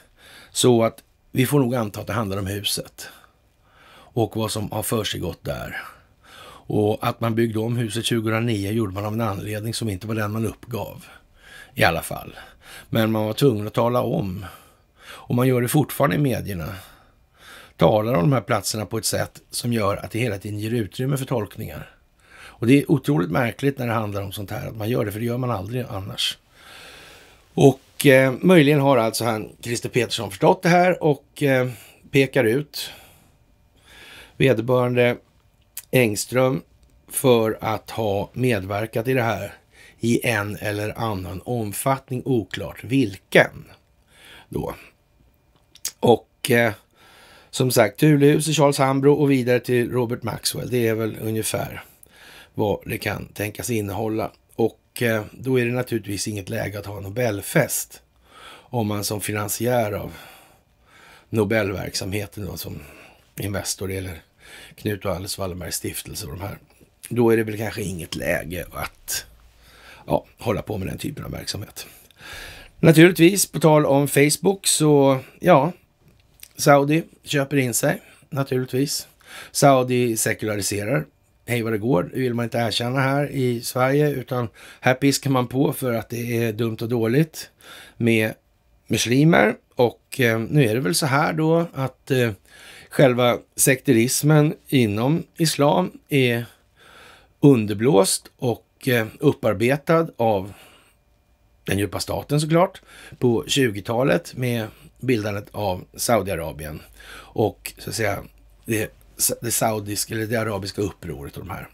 S1: så att vi får nog anta att det handlar om huset och vad som har försiggått där. Och att man byggde om huset 2009 gjorde man av en anledning som inte var den man uppgav i alla fall. Men man var tvungen att tala om. Och man gör det fortfarande i medierna. Talar om de här platserna på ett sätt som gör att det hela tiden ger utrymme för tolkningar. Och det är otroligt märkligt när det handlar om sånt här, att man gör det, för det gör man aldrig annars. Och eh, möjligen har alltså han, Christer Petersson, förstått det här och eh, pekar ut vederbörande Engström för att ha medverkat i det här i en eller annan omfattning, oklart vilken. Då. Och eh, som sagt, Tulehus i Charles Hambro och vidare till Robert Maxwell. Det är väl ungefär vad det kan tänkas innehålla. Och eh, då är det naturligtvis inget läge att ha Nobelfest om man som finansiär av Nobelverksamheten då, som Investor eller Knut och Alice Wallenbergs stiftelse och de här. Då är det väl kanske inget läge att ja, hålla på med den typen av verksamhet. Naturligtvis, på tal om Facebook så, ja, Saudi köper in sig naturligtvis. Saudi sekulariserar hej vad det går, Det vill man inte erkänna här i Sverige, utan här piskar man på för att det är dumt och dåligt med muslimer. Och eh, nu är det väl så här då att eh, själva sekterismen inom islam är underblåst och och eh, upparbetad av den djupa staten såklart på 20-talet med bildandet av Saudiarabien och så att säga det, det saudiska eller det arabiska upproret och de här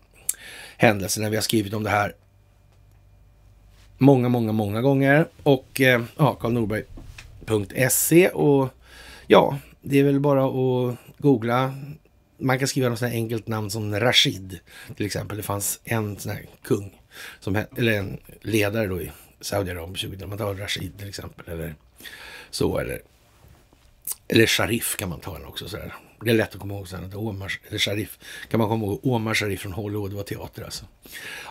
S1: händelserna. Vi har skrivit om det här många, många, många gånger och eh, ja, karlnorberg.se och ja, det är väl bara att googla man kan skriva något sånt enkelt namn som Rashid till exempel. Det fanns en sån här kung, som, eller en ledare då i Saudiarabien på 20 Man tar Rashid till exempel eller så. Eller, eller Sharif kan man ta den också. Så där. Det är lätt att komma ihåg sen. Att Omar, eller Sharif kan man komma ihåg. Omar Sharif från Hollywood, det var teater alltså.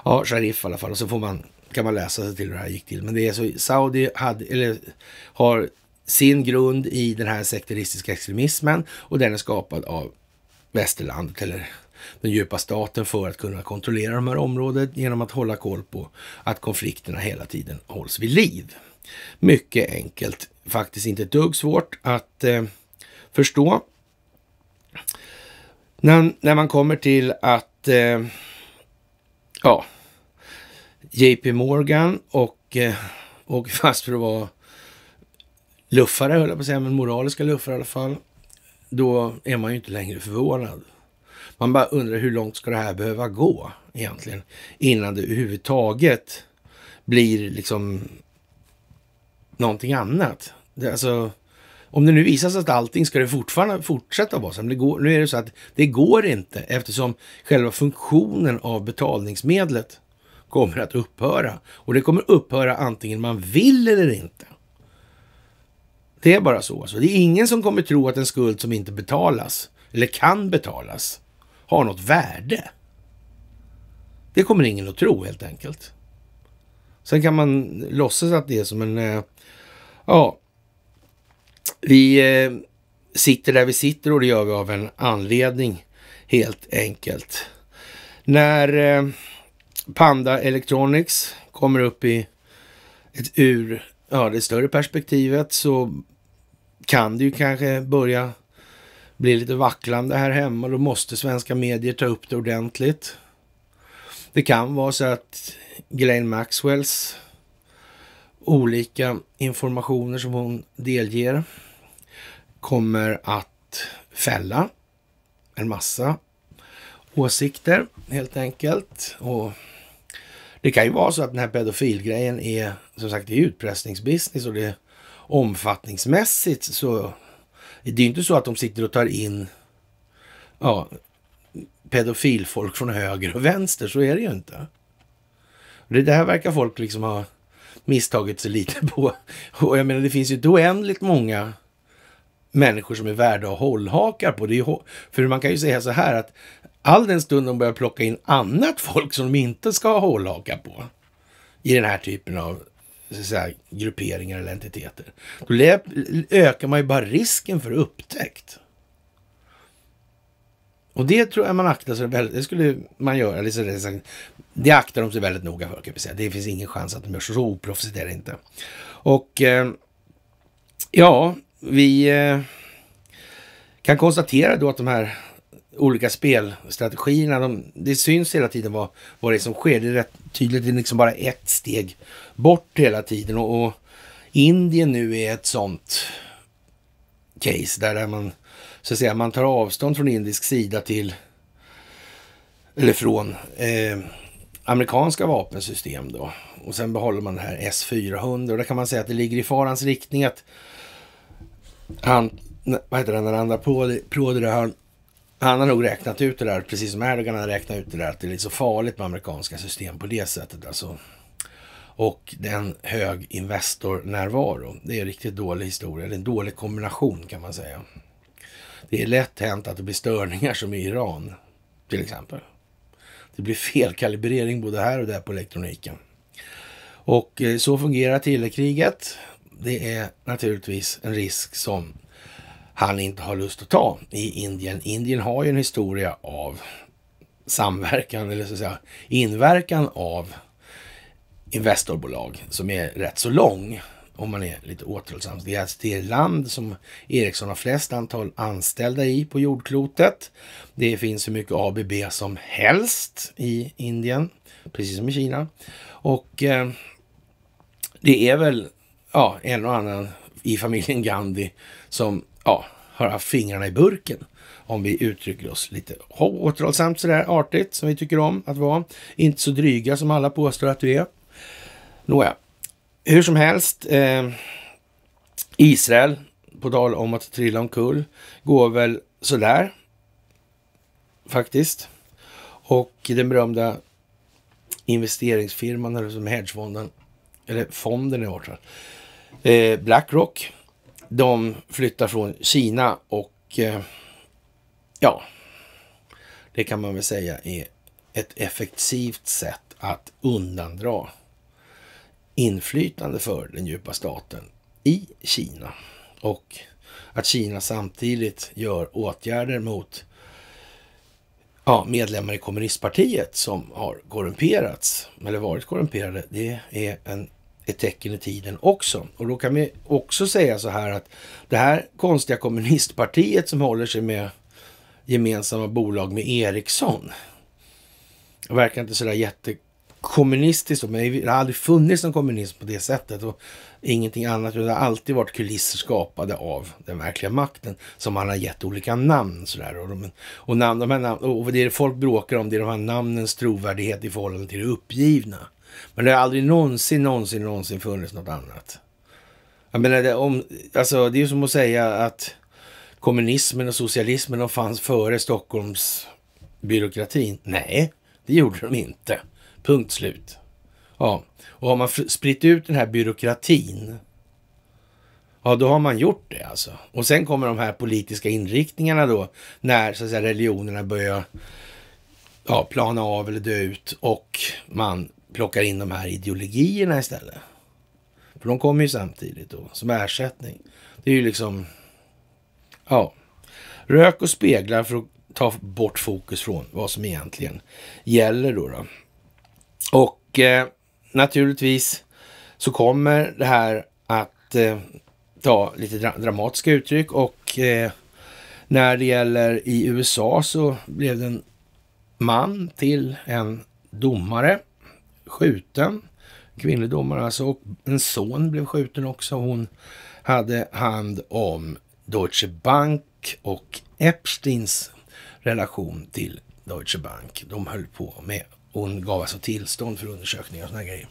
S1: Ja, Sharif i alla fall. Och så får man, kan man läsa sig till hur det här gick till. Men det är så, Saudi hade, eller, har sin grund i den här sekteristiska extremismen och den är skapad av västerlandet eller den djupa staten för att kunna kontrollera de här områdena genom att hålla koll på att konflikterna hela tiden hålls vid liv. Mycket enkelt, faktiskt inte ett dugg svårt att eh, förstå. När, när man kommer till att eh, ja, JP Morgan och eh, och fast för att vara luffare, höll jag på att säga, men moraliska luffare i alla fall då är man ju inte längre förvånad. Man bara undrar hur långt ska det här behöva gå egentligen innan det överhuvudtaget blir liksom någonting annat. Det, alltså, om det nu visar sig att allting ska det fortfarande fortsätta vara så. Men går, nu är det så att det går inte eftersom själva funktionen av betalningsmedlet kommer att upphöra. Och det kommer upphöra antingen man vill eller inte. Det är bara så. Alltså. Det är ingen som kommer tro att en skuld som inte betalas, eller kan betalas, har något värde. Det kommer ingen att tro helt enkelt. Sen kan man låtsas att det är som en... Eh, ja, vi eh, sitter där vi sitter och det gör vi av en anledning helt enkelt. När eh, Panda Electronics kommer upp i ett ur ja, det större perspektivet så kan det ju kanske börja bli lite vacklande här hemma. Då måste svenska medier ta upp det ordentligt. Det kan vara så att Glenn Maxwells olika informationer som hon delger kommer att fälla en massa åsikter helt enkelt. Och det kan ju vara så att den här pedofilgrejen är som sagt det är utpressningsbusiness och det omfattningsmässigt så det är inte så att de sitter och tar in ja, pedofilfolk från höger och vänster. Så är det ju inte. Det här verkar folk liksom ha misstagit sig lite på. Och jag menar, det finns ju inte oändligt många människor som är värda att hållhakar på. Det är för man kan ju säga så här att all den stund de börjar plocka in annat folk som de inte ska ha hållhakar på i den här typen av säga, grupperingar eller entiteter. Då ökar man ju bara risken för upptäckt. Och det tror jag man aktar sig väldigt, det skulle man göra, eller det, aktar de sig väldigt noga för, kan jag säga. Det finns ingen chans att de gör så, så oproffsigt är det inte. Och eh, ja, vi eh, kan konstatera då att de här olika spelstrategierna. De, det syns hela tiden vad, vad det är som sker. Det är rätt tydligt. Det är liksom bara ett steg bort hela tiden. Och, och Indien nu är ett sånt case där man så att säga, man tar avstånd från indisk sida till eller från eh, amerikanska vapensystem då. Och sen behåller man det här S-400 och där kan man säga att det ligger i farans riktning att han, vad heter han, när han Prodi, han han har nog räknat ut det där, precis som Erdogan har räknat ut det där, att det är lite så farligt med amerikanska system på det sättet. Alltså. Och den hög Investor-närvaro. Det är en riktigt dålig historia. Det är en dålig kombination kan man säga. Det är lätt hänt att det blir störningar som i Iran, till exempel. Det blir felkalibrering både här och där på elektroniken. Och eh, så fungerar telekriget. Det är naturligtvis en risk som han inte har lust att ta i Indien. Indien har ju en historia av samverkan eller så att säga inverkan av Investorbolag som är rätt så lång om man är lite återhållsam. Det är alltså det land som Ericsson har flest antal anställda i på jordklotet. Det finns hur mycket ABB som helst i Indien, precis som i Kina. Och eh, det är väl ja, en och annan i familjen Gandhi som ja, har haft fingrarna i burken. Om vi uttrycker oss lite återhållsamt sådär artigt som vi tycker om att vara. Inte så dryga som alla påstår att vi är. Nåja, hur som helst. Eh, Israel, på tal om att trilla omkull, går väl sådär faktiskt. Och den berömda investeringsfirman, eller som hedgefonden, eller fonden i vart fall, eh, Blackrock, de flyttar från Kina och eh, ja, det kan man väl säga är ett effektivt sätt att undandra inflytande för den djupa staten i Kina. Och att Kina samtidigt gör åtgärder mot ja, medlemmar i kommunistpartiet som har korrumperats eller varit korrumperade. Det är en ett tecken i tiden också. Och då kan vi också säga så här att det här konstiga kommunistpartiet som håller sig med gemensamma bolag med Ericsson. Verkar inte sådär jättekommunistiskt, men det har aldrig funnits någon kommunism på det sättet och ingenting annat. Det har alltid varit kulisser skapade av den verkliga makten som man har gett olika namn. Sådär. Och, de, och, namn, de här namn, och det folk bråkar om det är de här namnens trovärdighet i förhållande till det uppgivna. Men det har aldrig någonsin, någonsin, någonsin funnits något annat. Jag menar, det, om, alltså, det är som att säga att kommunismen och socialismen de fanns före Stockholms byråkratin. Nej, det gjorde de inte. Punkt slut. Ja, och har man spritt ut den här byråkratin, ja då har man gjort det alltså. Och sen kommer de här politiska inriktningarna då, när så att säga, religionerna börjar ja, plana av eller dö ut och man plockar in de här ideologierna istället. För de kommer ju samtidigt då, som ersättning. Det är ju liksom... Ja. Rök och speglar för att ta bort fokus från vad som egentligen gäller då. då. Och eh, naturligtvis så kommer det här att eh, ta lite dra dramatiska uttryck och eh, när det gäller i USA så blev det en man till en domare skjuten. Kvinnlig domare alltså. Och en son blev skjuten också. Hon hade hand om Deutsche Bank och Epsteins relation till Deutsche Bank. De höll på med, hon gav alltså tillstånd för undersökningar och sådana grejer.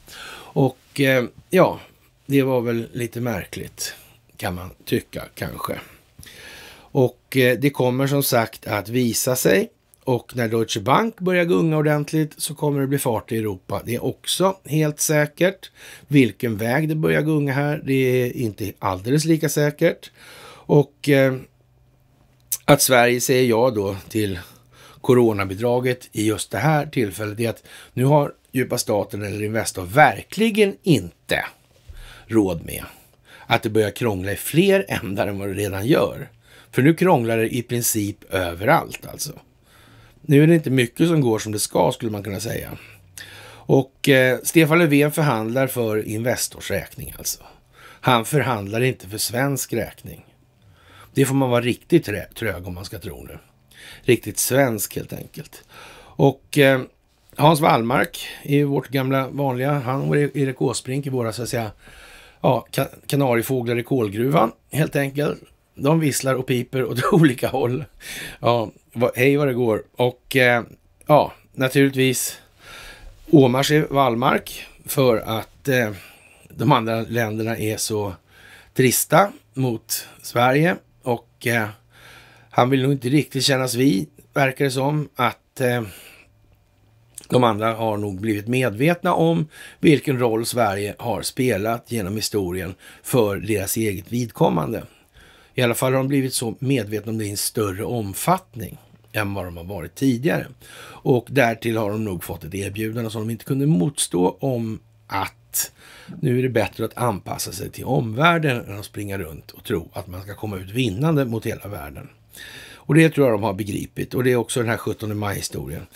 S1: Och eh, ja, det var väl lite märkligt kan man tycka kanske. Och eh, det kommer som sagt att visa sig och när Deutsche Bank börjar gunga ordentligt så kommer det bli fart i Europa. Det är också helt säkert. Vilken väg det börjar gunga här, det är inte alldeles lika säkert. Och eh, att Sverige säger ja då till coronabidraget i just det här tillfället är att nu har djupa staten eller Investor verkligen inte råd med att det börjar krångla i fler ändar än vad det redan gör. För nu krånglar det i princip överallt alltså. Nu är det inte mycket som går som det ska skulle man kunna säga. Och eh, Stefan Löfven förhandlar för Investors räkning alltså. Han förhandlar inte för svensk räkning. Det får man vara riktigt trög om man ska tro det. Riktigt svensk helt enkelt. Och eh, Hans Wallmark är vårt gamla vanliga, han och Erik Åsbrink i våra så att säga ja, kanariefåglar i kolgruvan helt enkelt de visslar och piper åt olika håll. Ja, hej vad det går. Och eh, ja, naturligtvis åmar sig Wallmark för att eh, de andra länderna är så trista mot Sverige och eh, han vill nog inte riktigt kännas vid, verkar det som, att eh, de andra har nog blivit medvetna om vilken roll Sverige har spelat genom historien för deras eget vidkommande. I alla fall har de blivit så medvetna om det i en större omfattning än vad de har varit tidigare. Och därtill har de nog fått ett erbjudande som de inte kunde motstå om att nu är det bättre att anpassa sig till omvärlden än att springa runt och tro att man ska komma ut vinnande mot hela världen. Och det tror jag de har begripit. Och det är också den här 17 maj-historien.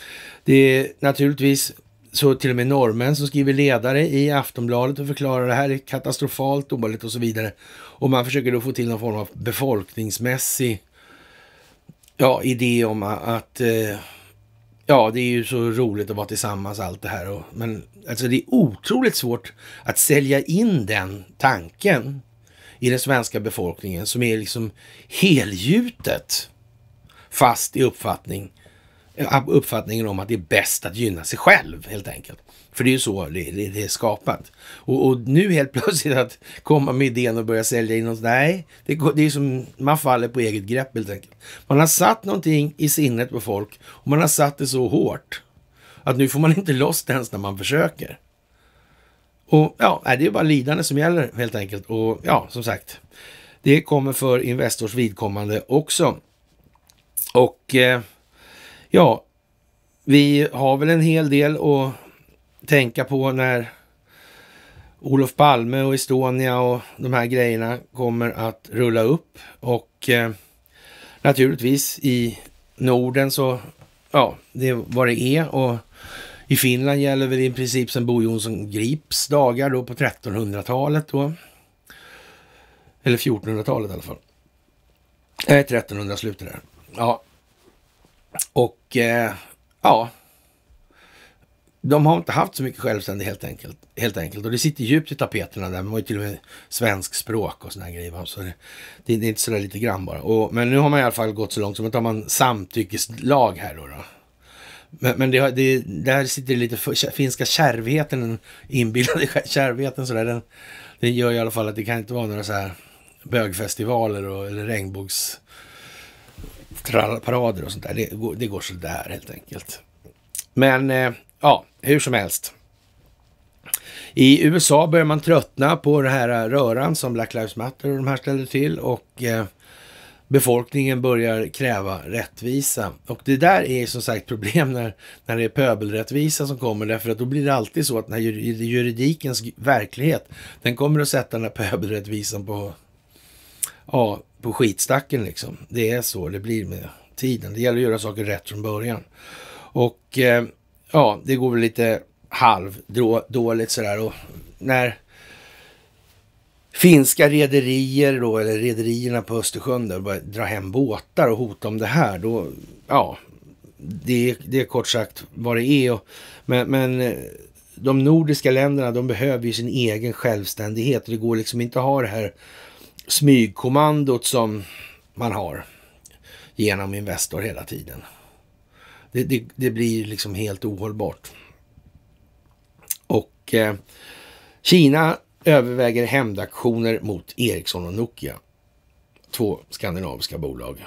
S1: Det är naturligtvis så till och med norrmän som skriver ledare i Aftonbladet och förklarar det här är katastrofalt dåligt och så vidare. Och man försöker då få till någon form av befolkningsmässig ja, idé om att eh, ja, det är ju så roligt att vara tillsammans allt det här. Och, men alltså det är otroligt svårt att sälja in den tanken i den svenska befolkningen som är liksom helgjutet fast i uppfattning uppfattningen om att det är bäst att gynna sig själv helt enkelt. För det är ju så det, det, det är skapat. Och, och, nu helt plötsligt att komma med idén och börja sälja in något. Nej, det, det är som man faller på eget grepp helt enkelt. Man har satt någonting i sinnet på folk och man har satt det så hårt att nu får man inte loss det ens när man försöker. Och ja, det är bara lidande som gäller helt enkelt. Och ja, som sagt, det kommer för Investors vidkommande också. Och eh, Ja, vi har väl en hel del att tänka på när Olof Palme och Estonia och de här grejerna kommer att rulla upp. Och eh, naturligtvis i Norden så, ja, det är vad det är. Och i Finland gäller väl i princip sedan Bo Jonsson Grips dagar då på 1300-talet då. Eller 1400-talet i alla fall. Nej, eh, 1300 slutet där. Ja, och eh, ja, de har inte haft så mycket självständighet helt enkelt. Helt enkelt. Och det sitter djupt i tapeterna där. Man har ju till och med svensk språk och sådana grejer. Så det, det, är inte sådär lite grann bara. Och, men nu har man i alla fall gått så långt som att man har samtyckeslag här då. då. Men, men det, det, där sitter lite finska kärvheten, den inbillade kärvheten sådär. Den, den gör i alla fall att det kan inte vara några så här bögfestivaler och, eller regnbågs trallparader och sånt där. Det, går, det går sådär helt enkelt. Men eh, ja, hur som helst. I USA börjar man tröttna på den här röran som Black Lives Matter och de här ställer till och eh, befolkningen börjar kräva rättvisa. Och det där är som sagt problem när, när det är pöbelrättvisa som kommer därför att då blir det alltid så att den här juridikens verklighet den kommer att sätta den här pöbelrättvisan på ja, på skitstacken liksom. Det är så det blir med tiden. Det gäller att göra saker rätt från början. Och eh, ja, det går väl lite halvdåligt sådär. Och när finska rederier då, eller rederierna på Östersjön där, börjar dra hem båtar och hota om det här, då, ja, det, det är kort sagt vad det är. Och, men, men eh, de nordiska länderna, de behöver ju sin egen självständighet och det går liksom inte att ha det här smygkommandot som man har genom Investor hela tiden. Det, det, det blir liksom helt ohållbart. Och eh, Kina överväger hämndaktioner mot Ericsson och Nokia. Två skandinaviska bolag.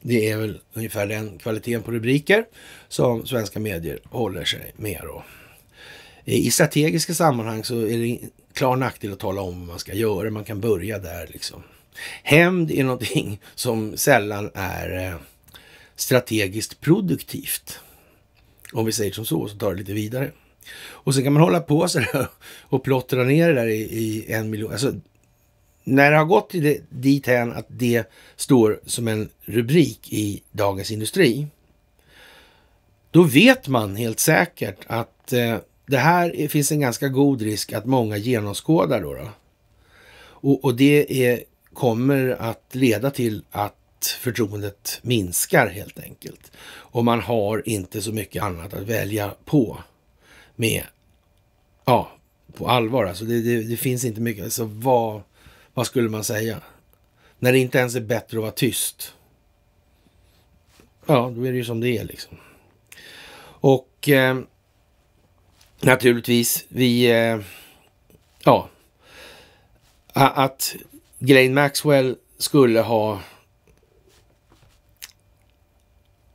S1: Det är väl ungefär den kvaliteten på rubriker som svenska medier håller sig med. Då. I strategiska sammanhang så är det klar nackdel att tala om vad man ska göra. Man kan börja där liksom. Hämnd är någonting som sällan är eh, strategiskt produktivt. Om vi säger som så, så tar det lite vidare. Och sen kan man hålla på sådär och plottra ner det där i, i en miljon. Alltså, när det har gått det, dit hän att det står som en rubrik i Dagens Industri, då vet man helt säkert att eh, det här finns en ganska god risk att många genomskådar då. då. Och, och, det är, kommer att leda till att förtroendet minskar helt enkelt. Och man har inte så mycket annat att välja på med, ja, på allvar. Alltså det, det, det finns inte mycket, alltså vad, vad skulle man säga? När det inte ens är bättre att vara tyst. Ja, då är det ju som det är liksom. Och eh, naturligtvis. Vi, eh, ja, att Glenn Maxwell skulle ha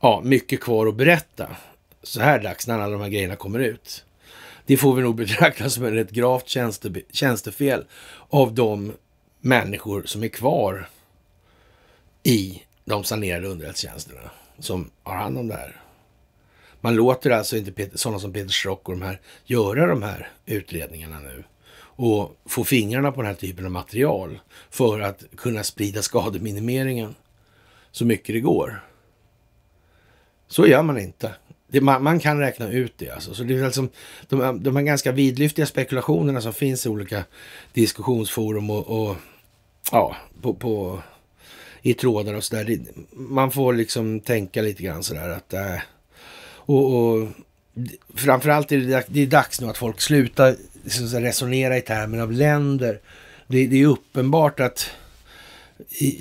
S1: ja, mycket kvar att berätta så här dags när alla de här grejerna kommer ut. Det får vi nog betrakta som ett rätt gravt tjänste, tjänstefel av de människor som är kvar i de sanerade underrättelsetjänsterna som har hand om det här. Man låter alltså inte sådana som Peter Schrock och de här göra de här utredningarna nu och få fingrarna på den här typen av material för att kunna sprida skademinimeringen så mycket det går. Så gör man inte. Det, man, man, kan räkna ut det. Alltså. Så det är liksom, de, de här ganska vidlyftiga spekulationerna som finns i olika diskussionsforum och, och ja, på, på, i trådar och så sådär. Man får liksom tänka lite grann så där att äh, och, och framförallt är det, dags, det är dags nu att folk slutar liksom så resonera i termer av länder. Det, det är uppenbart att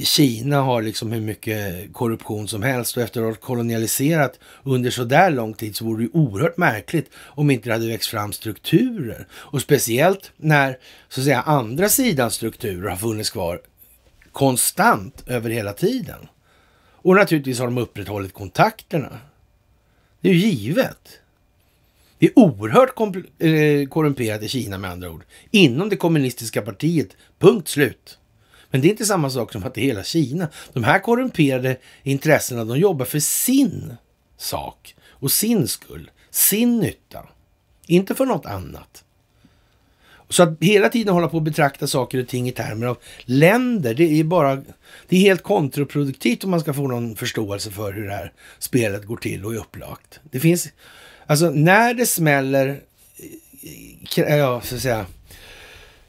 S1: Kina har liksom hur mycket korruption som helst och efter att ha kolonialiserat under så där lång tid så vore det oerhört märkligt om inte det hade växt fram strukturer. Och speciellt när så att säga andra sidans strukturer har funnits kvar konstant över hela tiden. Och naturligtvis har de upprätthållit kontakterna. Det är ju givet. Det är oerhört eh, korrumperat i Kina med andra ord. Inom det kommunistiska partiet. Punkt slut. Men det är inte samma sak som att det är hela Kina. De här korrumperade intressena, de jobbar för sin sak och sin skull, sin nytta. Inte för något annat. Så att hela tiden hålla på att betrakta saker och ting i termer av länder, det är bara... Det är helt kontraproduktivt om man ska få någon förståelse för hur det här spelet går till och är upplagt. Det finns... Alltså när det smäller, ja, så att säga,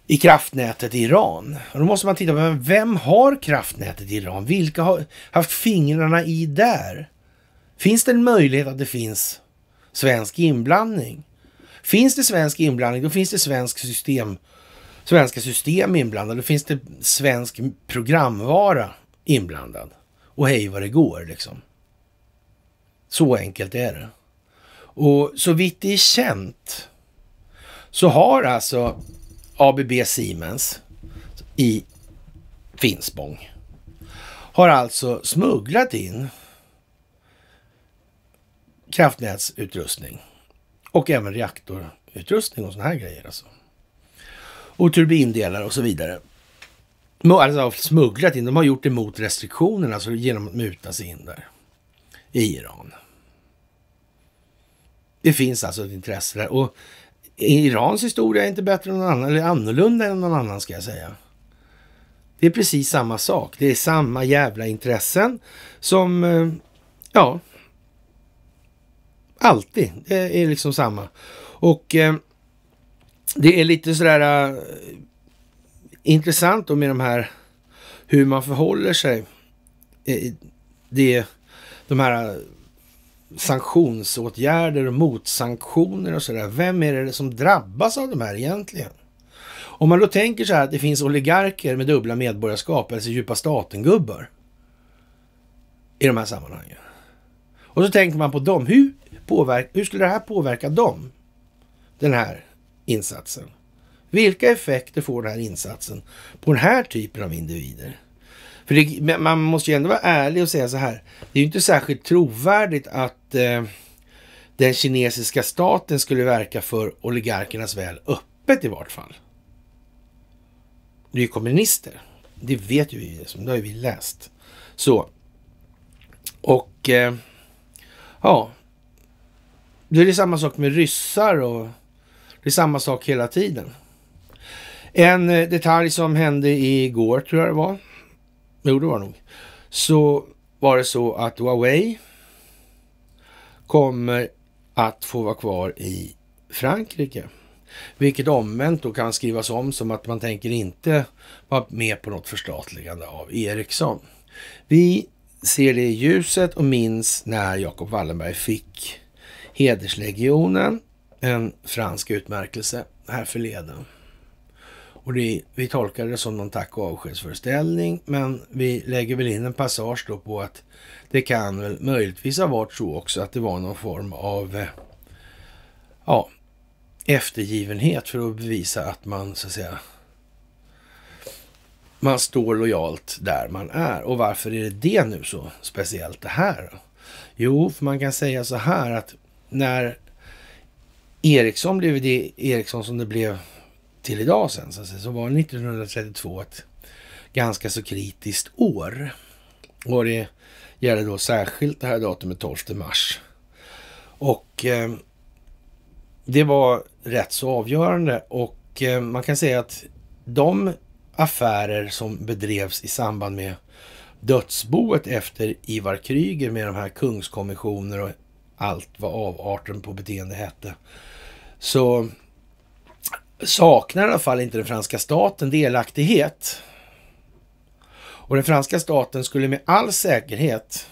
S1: i kraftnätet i Iran. då måste man titta på vem har kraftnätet i Iran? Vilka har haft fingrarna i där? Finns det en möjlighet att det finns svensk inblandning? Finns det svensk inblandning, då finns det svensk system, svenska system inblandade. Då finns det svensk programvara inblandad. Och hej vad det går liksom. Så enkelt är det. Och så vitt det är känt så har alltså ABB Siemens i Finspång har alltså smugglat in kraftnätsutrustning och även reaktorutrustning och såna här grejer. Alltså. Och turbindelar och så vidare. Alltså har smugglat in, de har gjort det mot restriktionerna alltså genom att muta sig in där i Iran. Det finns alltså ett intresse där. Och Irans historia är inte bättre än någon annan, eller annorlunda än någon annan ska jag säga. Det är precis samma sak. Det är samma jävla intressen som, eh, ja, Alltid. Det är liksom samma. Och eh, det är lite sådär äh, intressant då med de här hur man förhåller sig. Eh, det, de här eh, sanktionsåtgärder och motsanktioner och sådär. Vem är det som drabbas av de här egentligen? Om man då tänker så här att det finns oligarker med dubbla medborgarskap, alltså djupa staten-gubbar i de här sammanhangen. Och så tänker man på dem. Hur påverka, hur skulle det här påverka dem? Den här insatsen. Vilka effekter får den här insatsen på den här typen av individer? För det, man måste ju ändå vara ärlig och säga så här. Det är ju inte särskilt trovärdigt att eh, den kinesiska staten skulle verka för oligarkernas väl öppet i vart fall. Det är ju kommunister. Det vet ju vi, det har ju vi läst. Så. Och eh, ja, det är det samma sak med ryssar och det är samma sak hela tiden. En eh, detalj som hände igår, tror jag det var. Jo, det var det nog. Så var det så att Huawei kommer att få vara kvar i Frankrike. Vilket omvänt då kan skrivas om som att man tänker inte vara med på något förstatligande av Ericsson. Vi ser det i ljuset och minns när Jacob Wallenberg fick Hederslegionen, en fransk utmärkelse härförleden. Och det, vi tolkar det som någon tack och avskedsföreställning, men vi lägger väl in en passage då på att det kan väl möjligtvis ha varit så också att det var någon form av eh, ja, eftergivenhet för att bevisa att man så att säga man står lojalt där man är. Och varför är det det nu så speciellt det här? Jo, för man kan säga så här att när Ericsson blev det Ericsson som det blev till idag sen, så var 1932 ett ganska så kritiskt år. Och det gäller då särskilt det här datumet 12 mars. Och eh, det var rätt så avgörande och eh, man kan säga att de affärer som bedrevs i samband med dödsboet efter Ivar Kryger med de här kungskommissioner och allt vad avarten på beteende hette. Så saknar i alla fall inte den franska staten delaktighet. Och den franska staten skulle med all säkerhet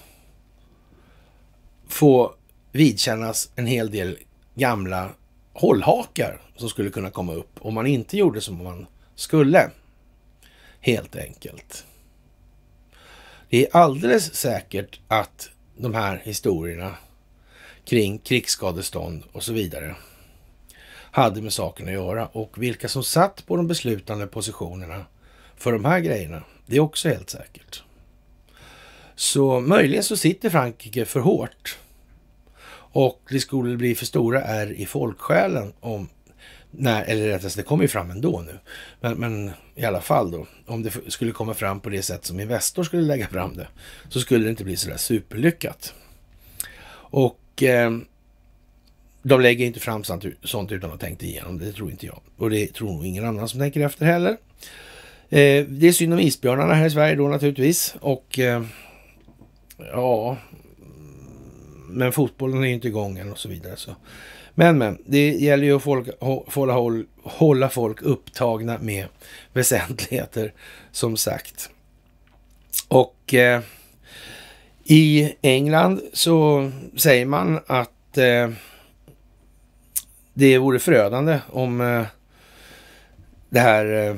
S1: få vidkännas en hel del gamla hållhakar som skulle kunna komma upp om man inte gjorde som man skulle. Helt enkelt. Det är alldeles säkert att de här historierna kring krigsskadestånd och så vidare hade med saken att göra. Och vilka som satt på de beslutande positionerna för de här grejerna, det är också helt säkert. Så möjligen så sitter Frankrike för hårt och det skulle bli för stora är i folksjälen om Nej, eller rättare sagt det kommer ju fram ändå nu. Men, men, i alla fall då, om det skulle komma fram på det sätt som Investor skulle lägga fram det, så skulle det inte bli sådär superlyckat. Och Eh, de lägger inte fram sånt, utan att ha tänkt igenom. Det tror inte jag. Och det tror nog ingen annan som tänker efter heller. Eh, det är synd om isbjörnarna här i Sverige då naturligtvis. Och eh, ja, men fotbollen är ju inte igång än och så vidare. Så. Men, men, det gäller ju att folk, hålla, hålla folk upptagna med väsentligheter, som sagt. Och eh, i England så säger man att eh, det vore förödande om eh, det här eh,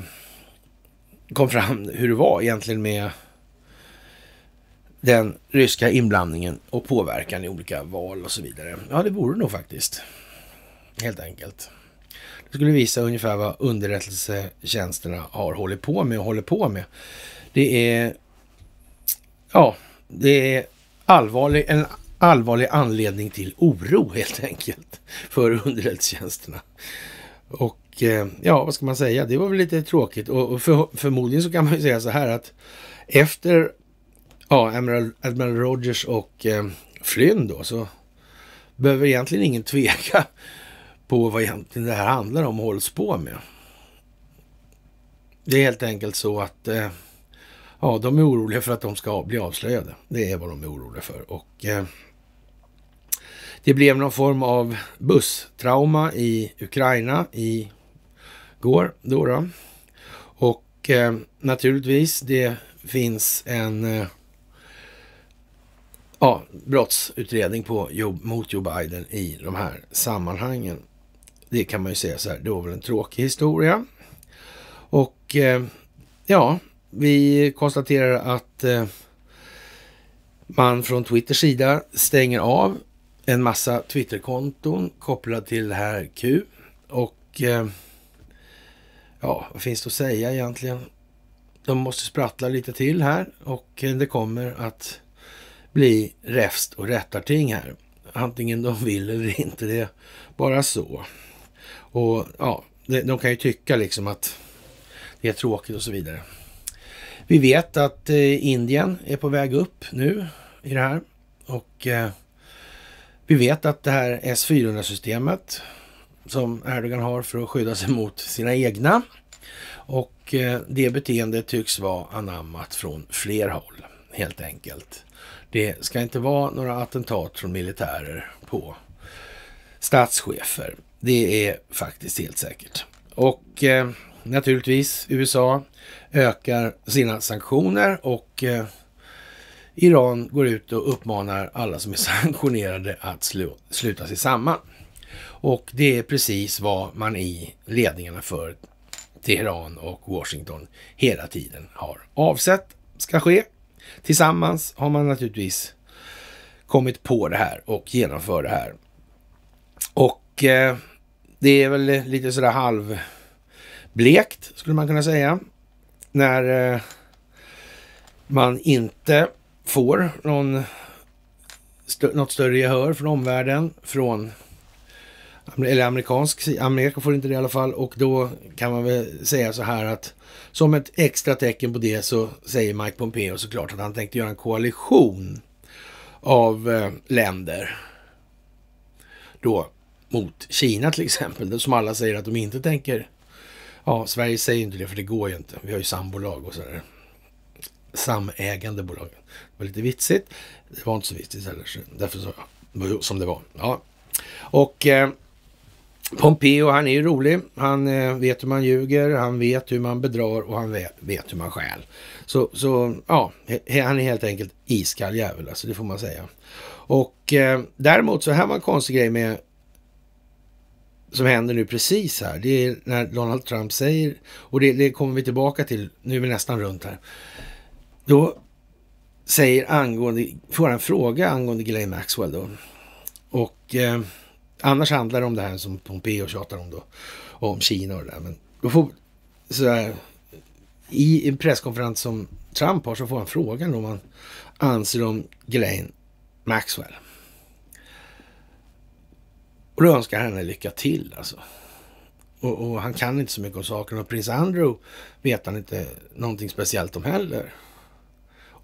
S1: kom fram hur det var egentligen med den ryska inblandningen och påverkan i olika val och så vidare. Ja, det vore nog faktiskt. Helt enkelt. Det skulle visa ungefär vad underrättelsetjänsterna har hållit på med och håller på med. Det är, ja, det är allvarlig, en allvarlig anledning till oro helt enkelt för underrättelsetjänsterna. Och eh, ja, vad ska man säga? Det var väl lite tråkigt och för, förmodligen så kan man ju säga så här att efter ja, Admiral, Admiral Rogers och eh, Flynn då så behöver egentligen ingen tveka på vad egentligen det här handlar om och hålls på med. Det är helt enkelt så att eh, Ja, de är oroliga för att de ska bli avslöjade. Det är vad de är oroliga för. Och eh, det blev någon form av busstrauma i Ukraina i går. Då, då. Och eh, naturligtvis, det finns en eh, ja, brottsutredning på mot Joe Biden i de här sammanhangen. Det kan man ju säga så här, det var väl en tråkig historia. Och eh, ja, vi konstaterar att eh, man från Twitters sida stänger av en massa Twitterkonton kopplade till det här Q. Och eh, ja, vad finns det att säga egentligen? De måste sprattla lite till här och eh, det kommer att bli räfst och rättarting här. Antingen de vill eller inte, det är bara så. Och ja, de kan ju tycka liksom att det är tråkigt och så vidare. Vi vet att eh, Indien är på väg upp nu i det här. Och eh, vi vet att det här S400-systemet som Erdogan har för att skydda sig mot sina egna. Och eh, det beteendet tycks vara anammat från fler håll helt enkelt. Det ska inte vara några attentat från militärer på statschefer. Det är faktiskt helt säkert. Och naturligtvis. USA ökar sina sanktioner och eh, Iran går ut och uppmanar alla som är sanktionerade att sluta sig samman. Och det är precis vad man i ledningarna för Teheran och Washington hela tiden har avsett ska ske. Tillsammans har man naturligtvis kommit på det här och genomför det här. Och eh, det är väl lite sådär halv blekt, skulle man kunna säga. När eh, man inte får någon, stö något större gehör från omvärlden, från eller amerikansk Amerika får inte det i alla fall och då kan man väl säga så här att som ett extra tecken på det så säger Mike Pompeo såklart att han tänkte göra en koalition av eh, länder då mot Kina till exempel, som alla säger att de inte tänker Ja, Sverige säger inte det för det går ju inte. Vi har ju sambolag och sådär. Samägande bolag. Det var lite vitsigt. Det var inte så vitsigt heller. Därför så, som det var. Ja. Och eh, Pompeo, han är ju rolig. Han eh, vet hur man ljuger, han vet hur man bedrar och han vet, vet hur man stjäl. Så, så ja, han är helt enkelt iskall jävel, alltså, det får man säga. Och eh, däremot så här var en konstig grej med som händer nu precis här, det är när Donald Trump säger, och det, det kommer vi tillbaka till, nu är vi nästan runt här. Då säger angående, får en fråga angående Ghislaine Maxwell då. Och eh, annars handlar det om det här som Pompeo tjatar om då, om Kina och det där. Men då får, så här, i en presskonferens som Trump har så får han frågan om han anser om Ghislaine Maxwell. Och då önskar han henne lycka till alltså. Och, och, han kan inte så mycket om saken. Och prins Andrew vet han inte någonting speciellt om heller.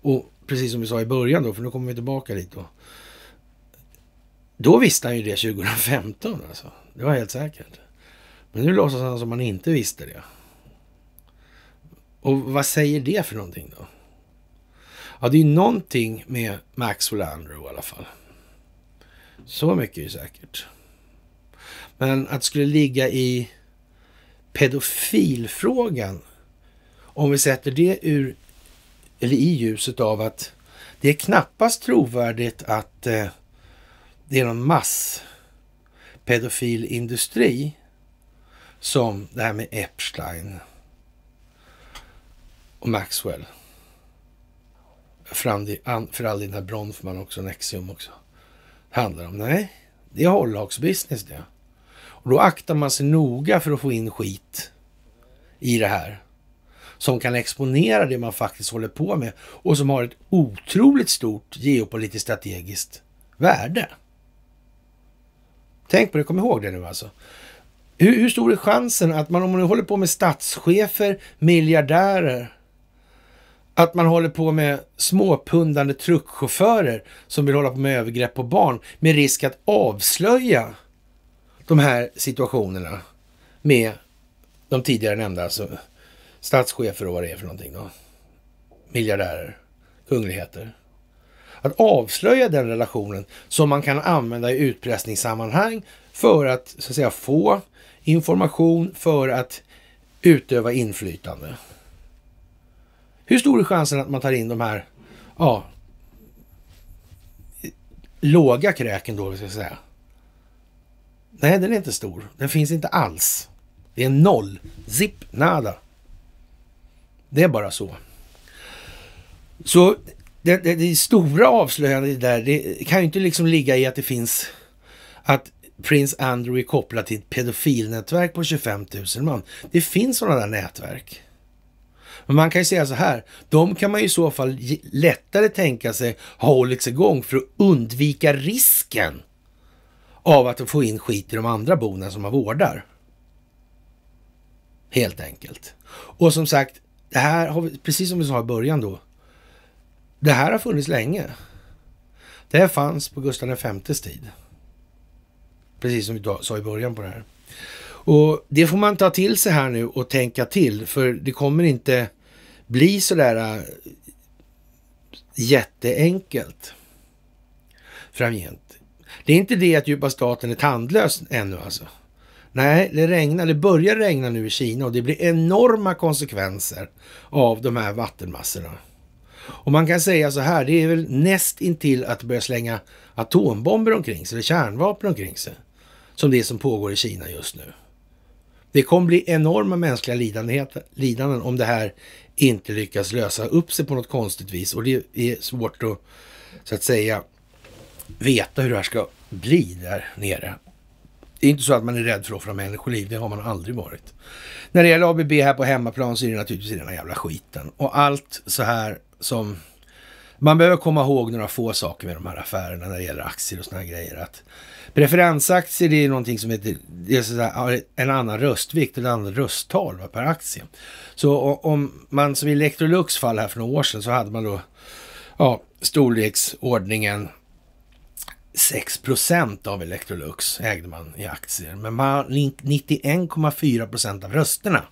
S1: Och precis som vi sa i början då, för nu kommer vi tillbaka dit då. Då visste han ju det 2015 alltså. Det var helt säkert. Men nu låtsas han som han inte visste det. Och vad säger det för någonting då? Ja, det är ju någonting med Maxwell Andrew i alla fall. Så mycket är ju säkert. Men att det skulle ligga i pedofilfrågan, om vi sätter det ur, eller i ljuset av att det är knappast trovärdigt att eh, det är någon masspedofilindustri som det här med Epstein och Maxwell. För all, för den här Bronfman också, Nexium också. Handlar om. Nej, det är hållhaksbusiness det. Då aktar man sig noga för att få in skit i det här som kan exponera det man faktiskt håller på med och som har ett otroligt stort geopolitiskt strategiskt värde. Tänk på det, kom ihåg det nu alltså. Hur, hur stor är chansen att man, om man nu håller på med statschefer, miljardärer, att man håller på med småpundande truckchaufförer som vill hålla på med övergrepp på barn med risk att avslöja de här situationerna med de tidigare nämnda, alltså statschefer och vad det är för någonting då. Miljardärer, kungligheter. Att avslöja den relationen som man kan använda i utpressningssammanhang för att, så att säga, få information för att utöva inflytande. Hur stor är chansen att man tar in de här, ja, låga kräken då, vi ska säga, Nej, den är inte stor. Den finns inte alls. Det är noll. Zip, nada. Det är bara så. Så det, det, det stora avslöjandet där, det kan ju inte liksom ligga i att det finns att prins Andrew är kopplad till ett pedofilnätverk på 25 000 man. Det finns sådana där nätverk. Men man kan ju säga så här, de kan man ju i så fall lättare tänka sig ha hållits igång för att undvika risken av att få in skit i de andra bona som man vårdar. Helt enkelt. Och som sagt, det här har vi, precis som vi sa i början då, det här har funnits länge. Det här fanns på Gustav V's tid. Precis som vi sa i början på det här. Och det får man ta till sig här nu och tänka till, för det kommer inte bli sådär äh, jätteenkelt framgent. Det är inte det att djupa staten är tandlös ännu alltså. Nej, det regnar, det börjar regna nu i Kina och det blir enorma konsekvenser av de här vattenmassorna. Och man kan säga så här, det är väl näst intill att börja slänga atombomber omkring sig, eller kärnvapen omkring sig, som det som pågår i Kina just nu. Det kommer bli enorma mänskliga lidanden om det här inte lyckas lösa upp sig på något konstigt vis och det är svårt att så att säga veta hur det här ska bli där nere. Det är inte så att man är rädd för att offra människoliv, det har man aldrig varit. När det gäller ABB här på hemmaplan så är det naturligtvis den här jävla skiten. Och allt så här som... Man behöver komma ihåg några få saker med de här affärerna när det gäller aktier och sådana här grejer. Att preferensaktier det är någonting som heter, det är sådär, en annan röstvikt, ett annat rösttal per aktie. Så om man som i Electrolux fall här för några år sedan så hade man då ja, storleksordningen 6 av Electrolux ägde man i aktier, men man har 91,4 av rösterna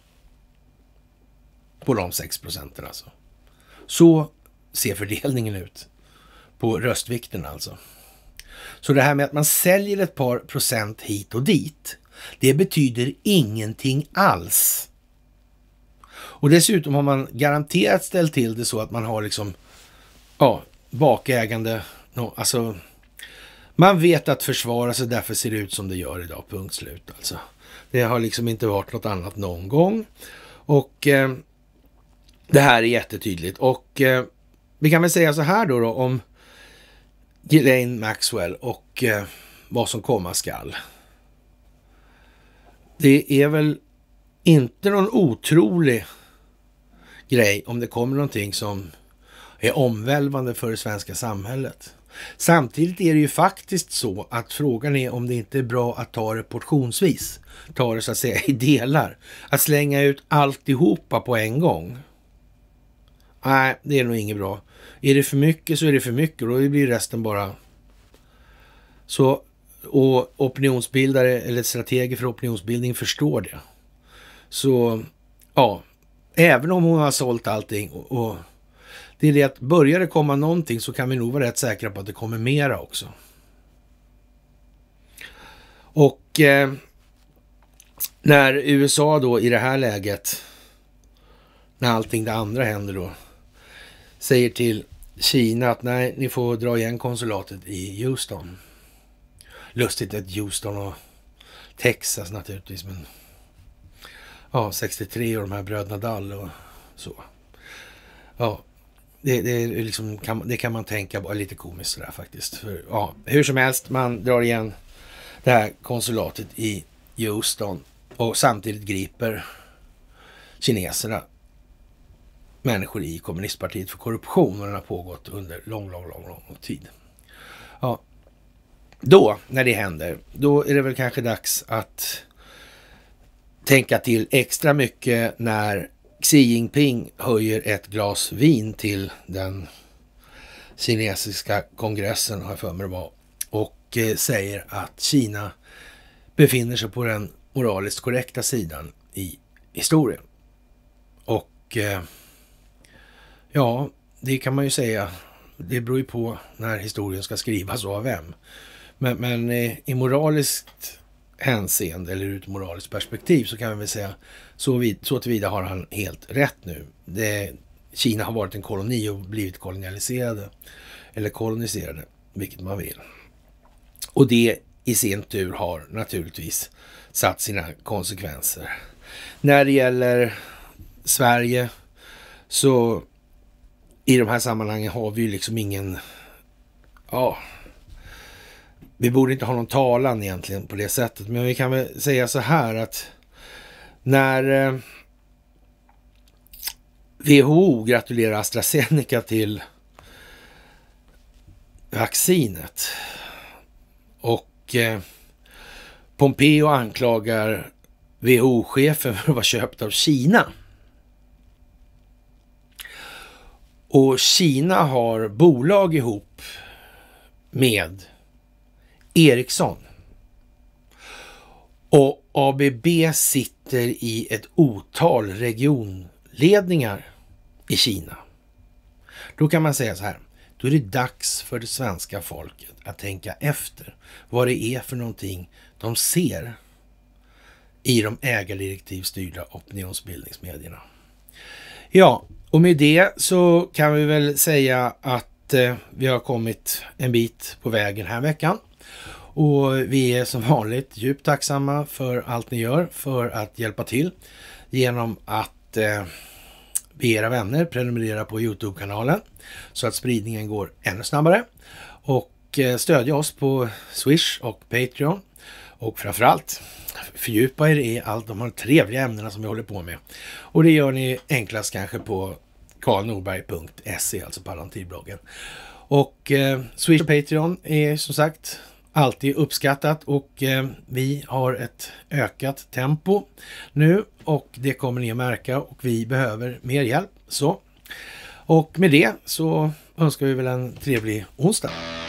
S1: på de 6 procenten alltså. Så ser fördelningen ut på röstvikten alltså. Så det här med att man säljer ett par procent hit och dit, det betyder ingenting alls. Och dessutom har man garanterat ställt till det så att man har liksom, ja, bakägande, alltså man vet att försvara sig, därför ser det ut som det gör idag. Punkt slut alltså. Det har liksom inte varit något annat någon gång. Och eh, det här är jättetydligt. Och eh, vi kan väl säga så här då, då om Ghislaine Maxwell och eh, vad som komma skall. Det är väl inte någon otrolig grej om det kommer någonting som är omvälvande för det svenska samhället. Samtidigt är det ju faktiskt så att frågan är om det inte är bra att ta det portionsvis. Ta det så att säga i delar. Att slänga ut alltihopa på en gång. Nej, det är nog inget bra. Är det för mycket så är det för mycket och då blir resten bara... Så, och opinionsbildare eller strateger för opinionsbildning förstår det. Så, ja. Även om hon har sålt allting och, och det är det att börjar det komma någonting så kan vi nog vara rätt säkra på att det kommer mera också. Och eh, när USA då i det här läget, när allting det andra händer då, säger till Kina att nej, ni får dra igen konsulatet i Houston. Lustigt att Houston och Texas naturligtvis, men ja, 63 och de här bröderna Dall och så. Ja, det, det, liksom kan, det, kan, man tänka bara lite komiskt sådär faktiskt. För, ja, hur som helst, man drar igen det här konsulatet i Houston och samtidigt griper kineserna människor i kommunistpartiet för korruption och den har pågått under lång, lång, lång, lång tid. Ja. Då, när det händer, då är det väl kanske dags att tänka till extra mycket när Xi Jinping höjer ett glas vin till den kinesiska kongressen, har jag för mig det var, och eh, säger att Kina befinner sig på den moraliskt korrekta sidan i historien. Och eh, ja, det kan man ju säga. Det beror ju på när historien ska skrivas och av vem. Men, men eh, i moraliskt hänseende eller ur ett moraliskt perspektiv så kan vi väl säga så, vid, så tillvida har han helt rätt nu. Det, Kina har varit en koloni och blivit kolonialiserade. Eller koloniserade, vilket man vill. Och det i sin tur har naturligtvis satt sina konsekvenser. När det gäller Sverige så i de här sammanhangen har vi ju liksom ingen... Ja, vi borde inte ha någon talan egentligen på det sättet. Men vi kan väl säga så här att när eh, WHO gratulerar AstraZeneca till vaccinet och eh, Pompeo anklagar WHO-chefen för att vara köpt av Kina. Och Kina har bolag ihop med Ericsson. Och ABB sitter i ett otal regionledningar i Kina. Då kan man säga så här, då är det dags för det svenska folket att tänka efter vad det är för någonting de ser i de ägardirektivstyrda opinionsbildningsmedierna. Ja, och med det så kan vi väl säga att eh, vi har kommit en bit på vägen här veckan. Och vi är som vanligt djupt tacksamma för allt ni gör för att hjälpa till genom att eh, be era vänner prenumerera på Youtube-kanalen så att spridningen går ännu snabbare och eh, stödja oss på Swish och Patreon och framförallt fördjupa er i allt de här trevliga ämnena som vi håller på med. Och det gör ni enklast kanske på karlnorberg.se, alltså Palantirbloggen. Och eh, Swish och Patreon är som sagt alltid uppskattat och eh, vi har ett ökat tempo nu och det kommer ni att märka och vi behöver mer hjälp. Så. Och med det så önskar vi väl en trevlig onsdag.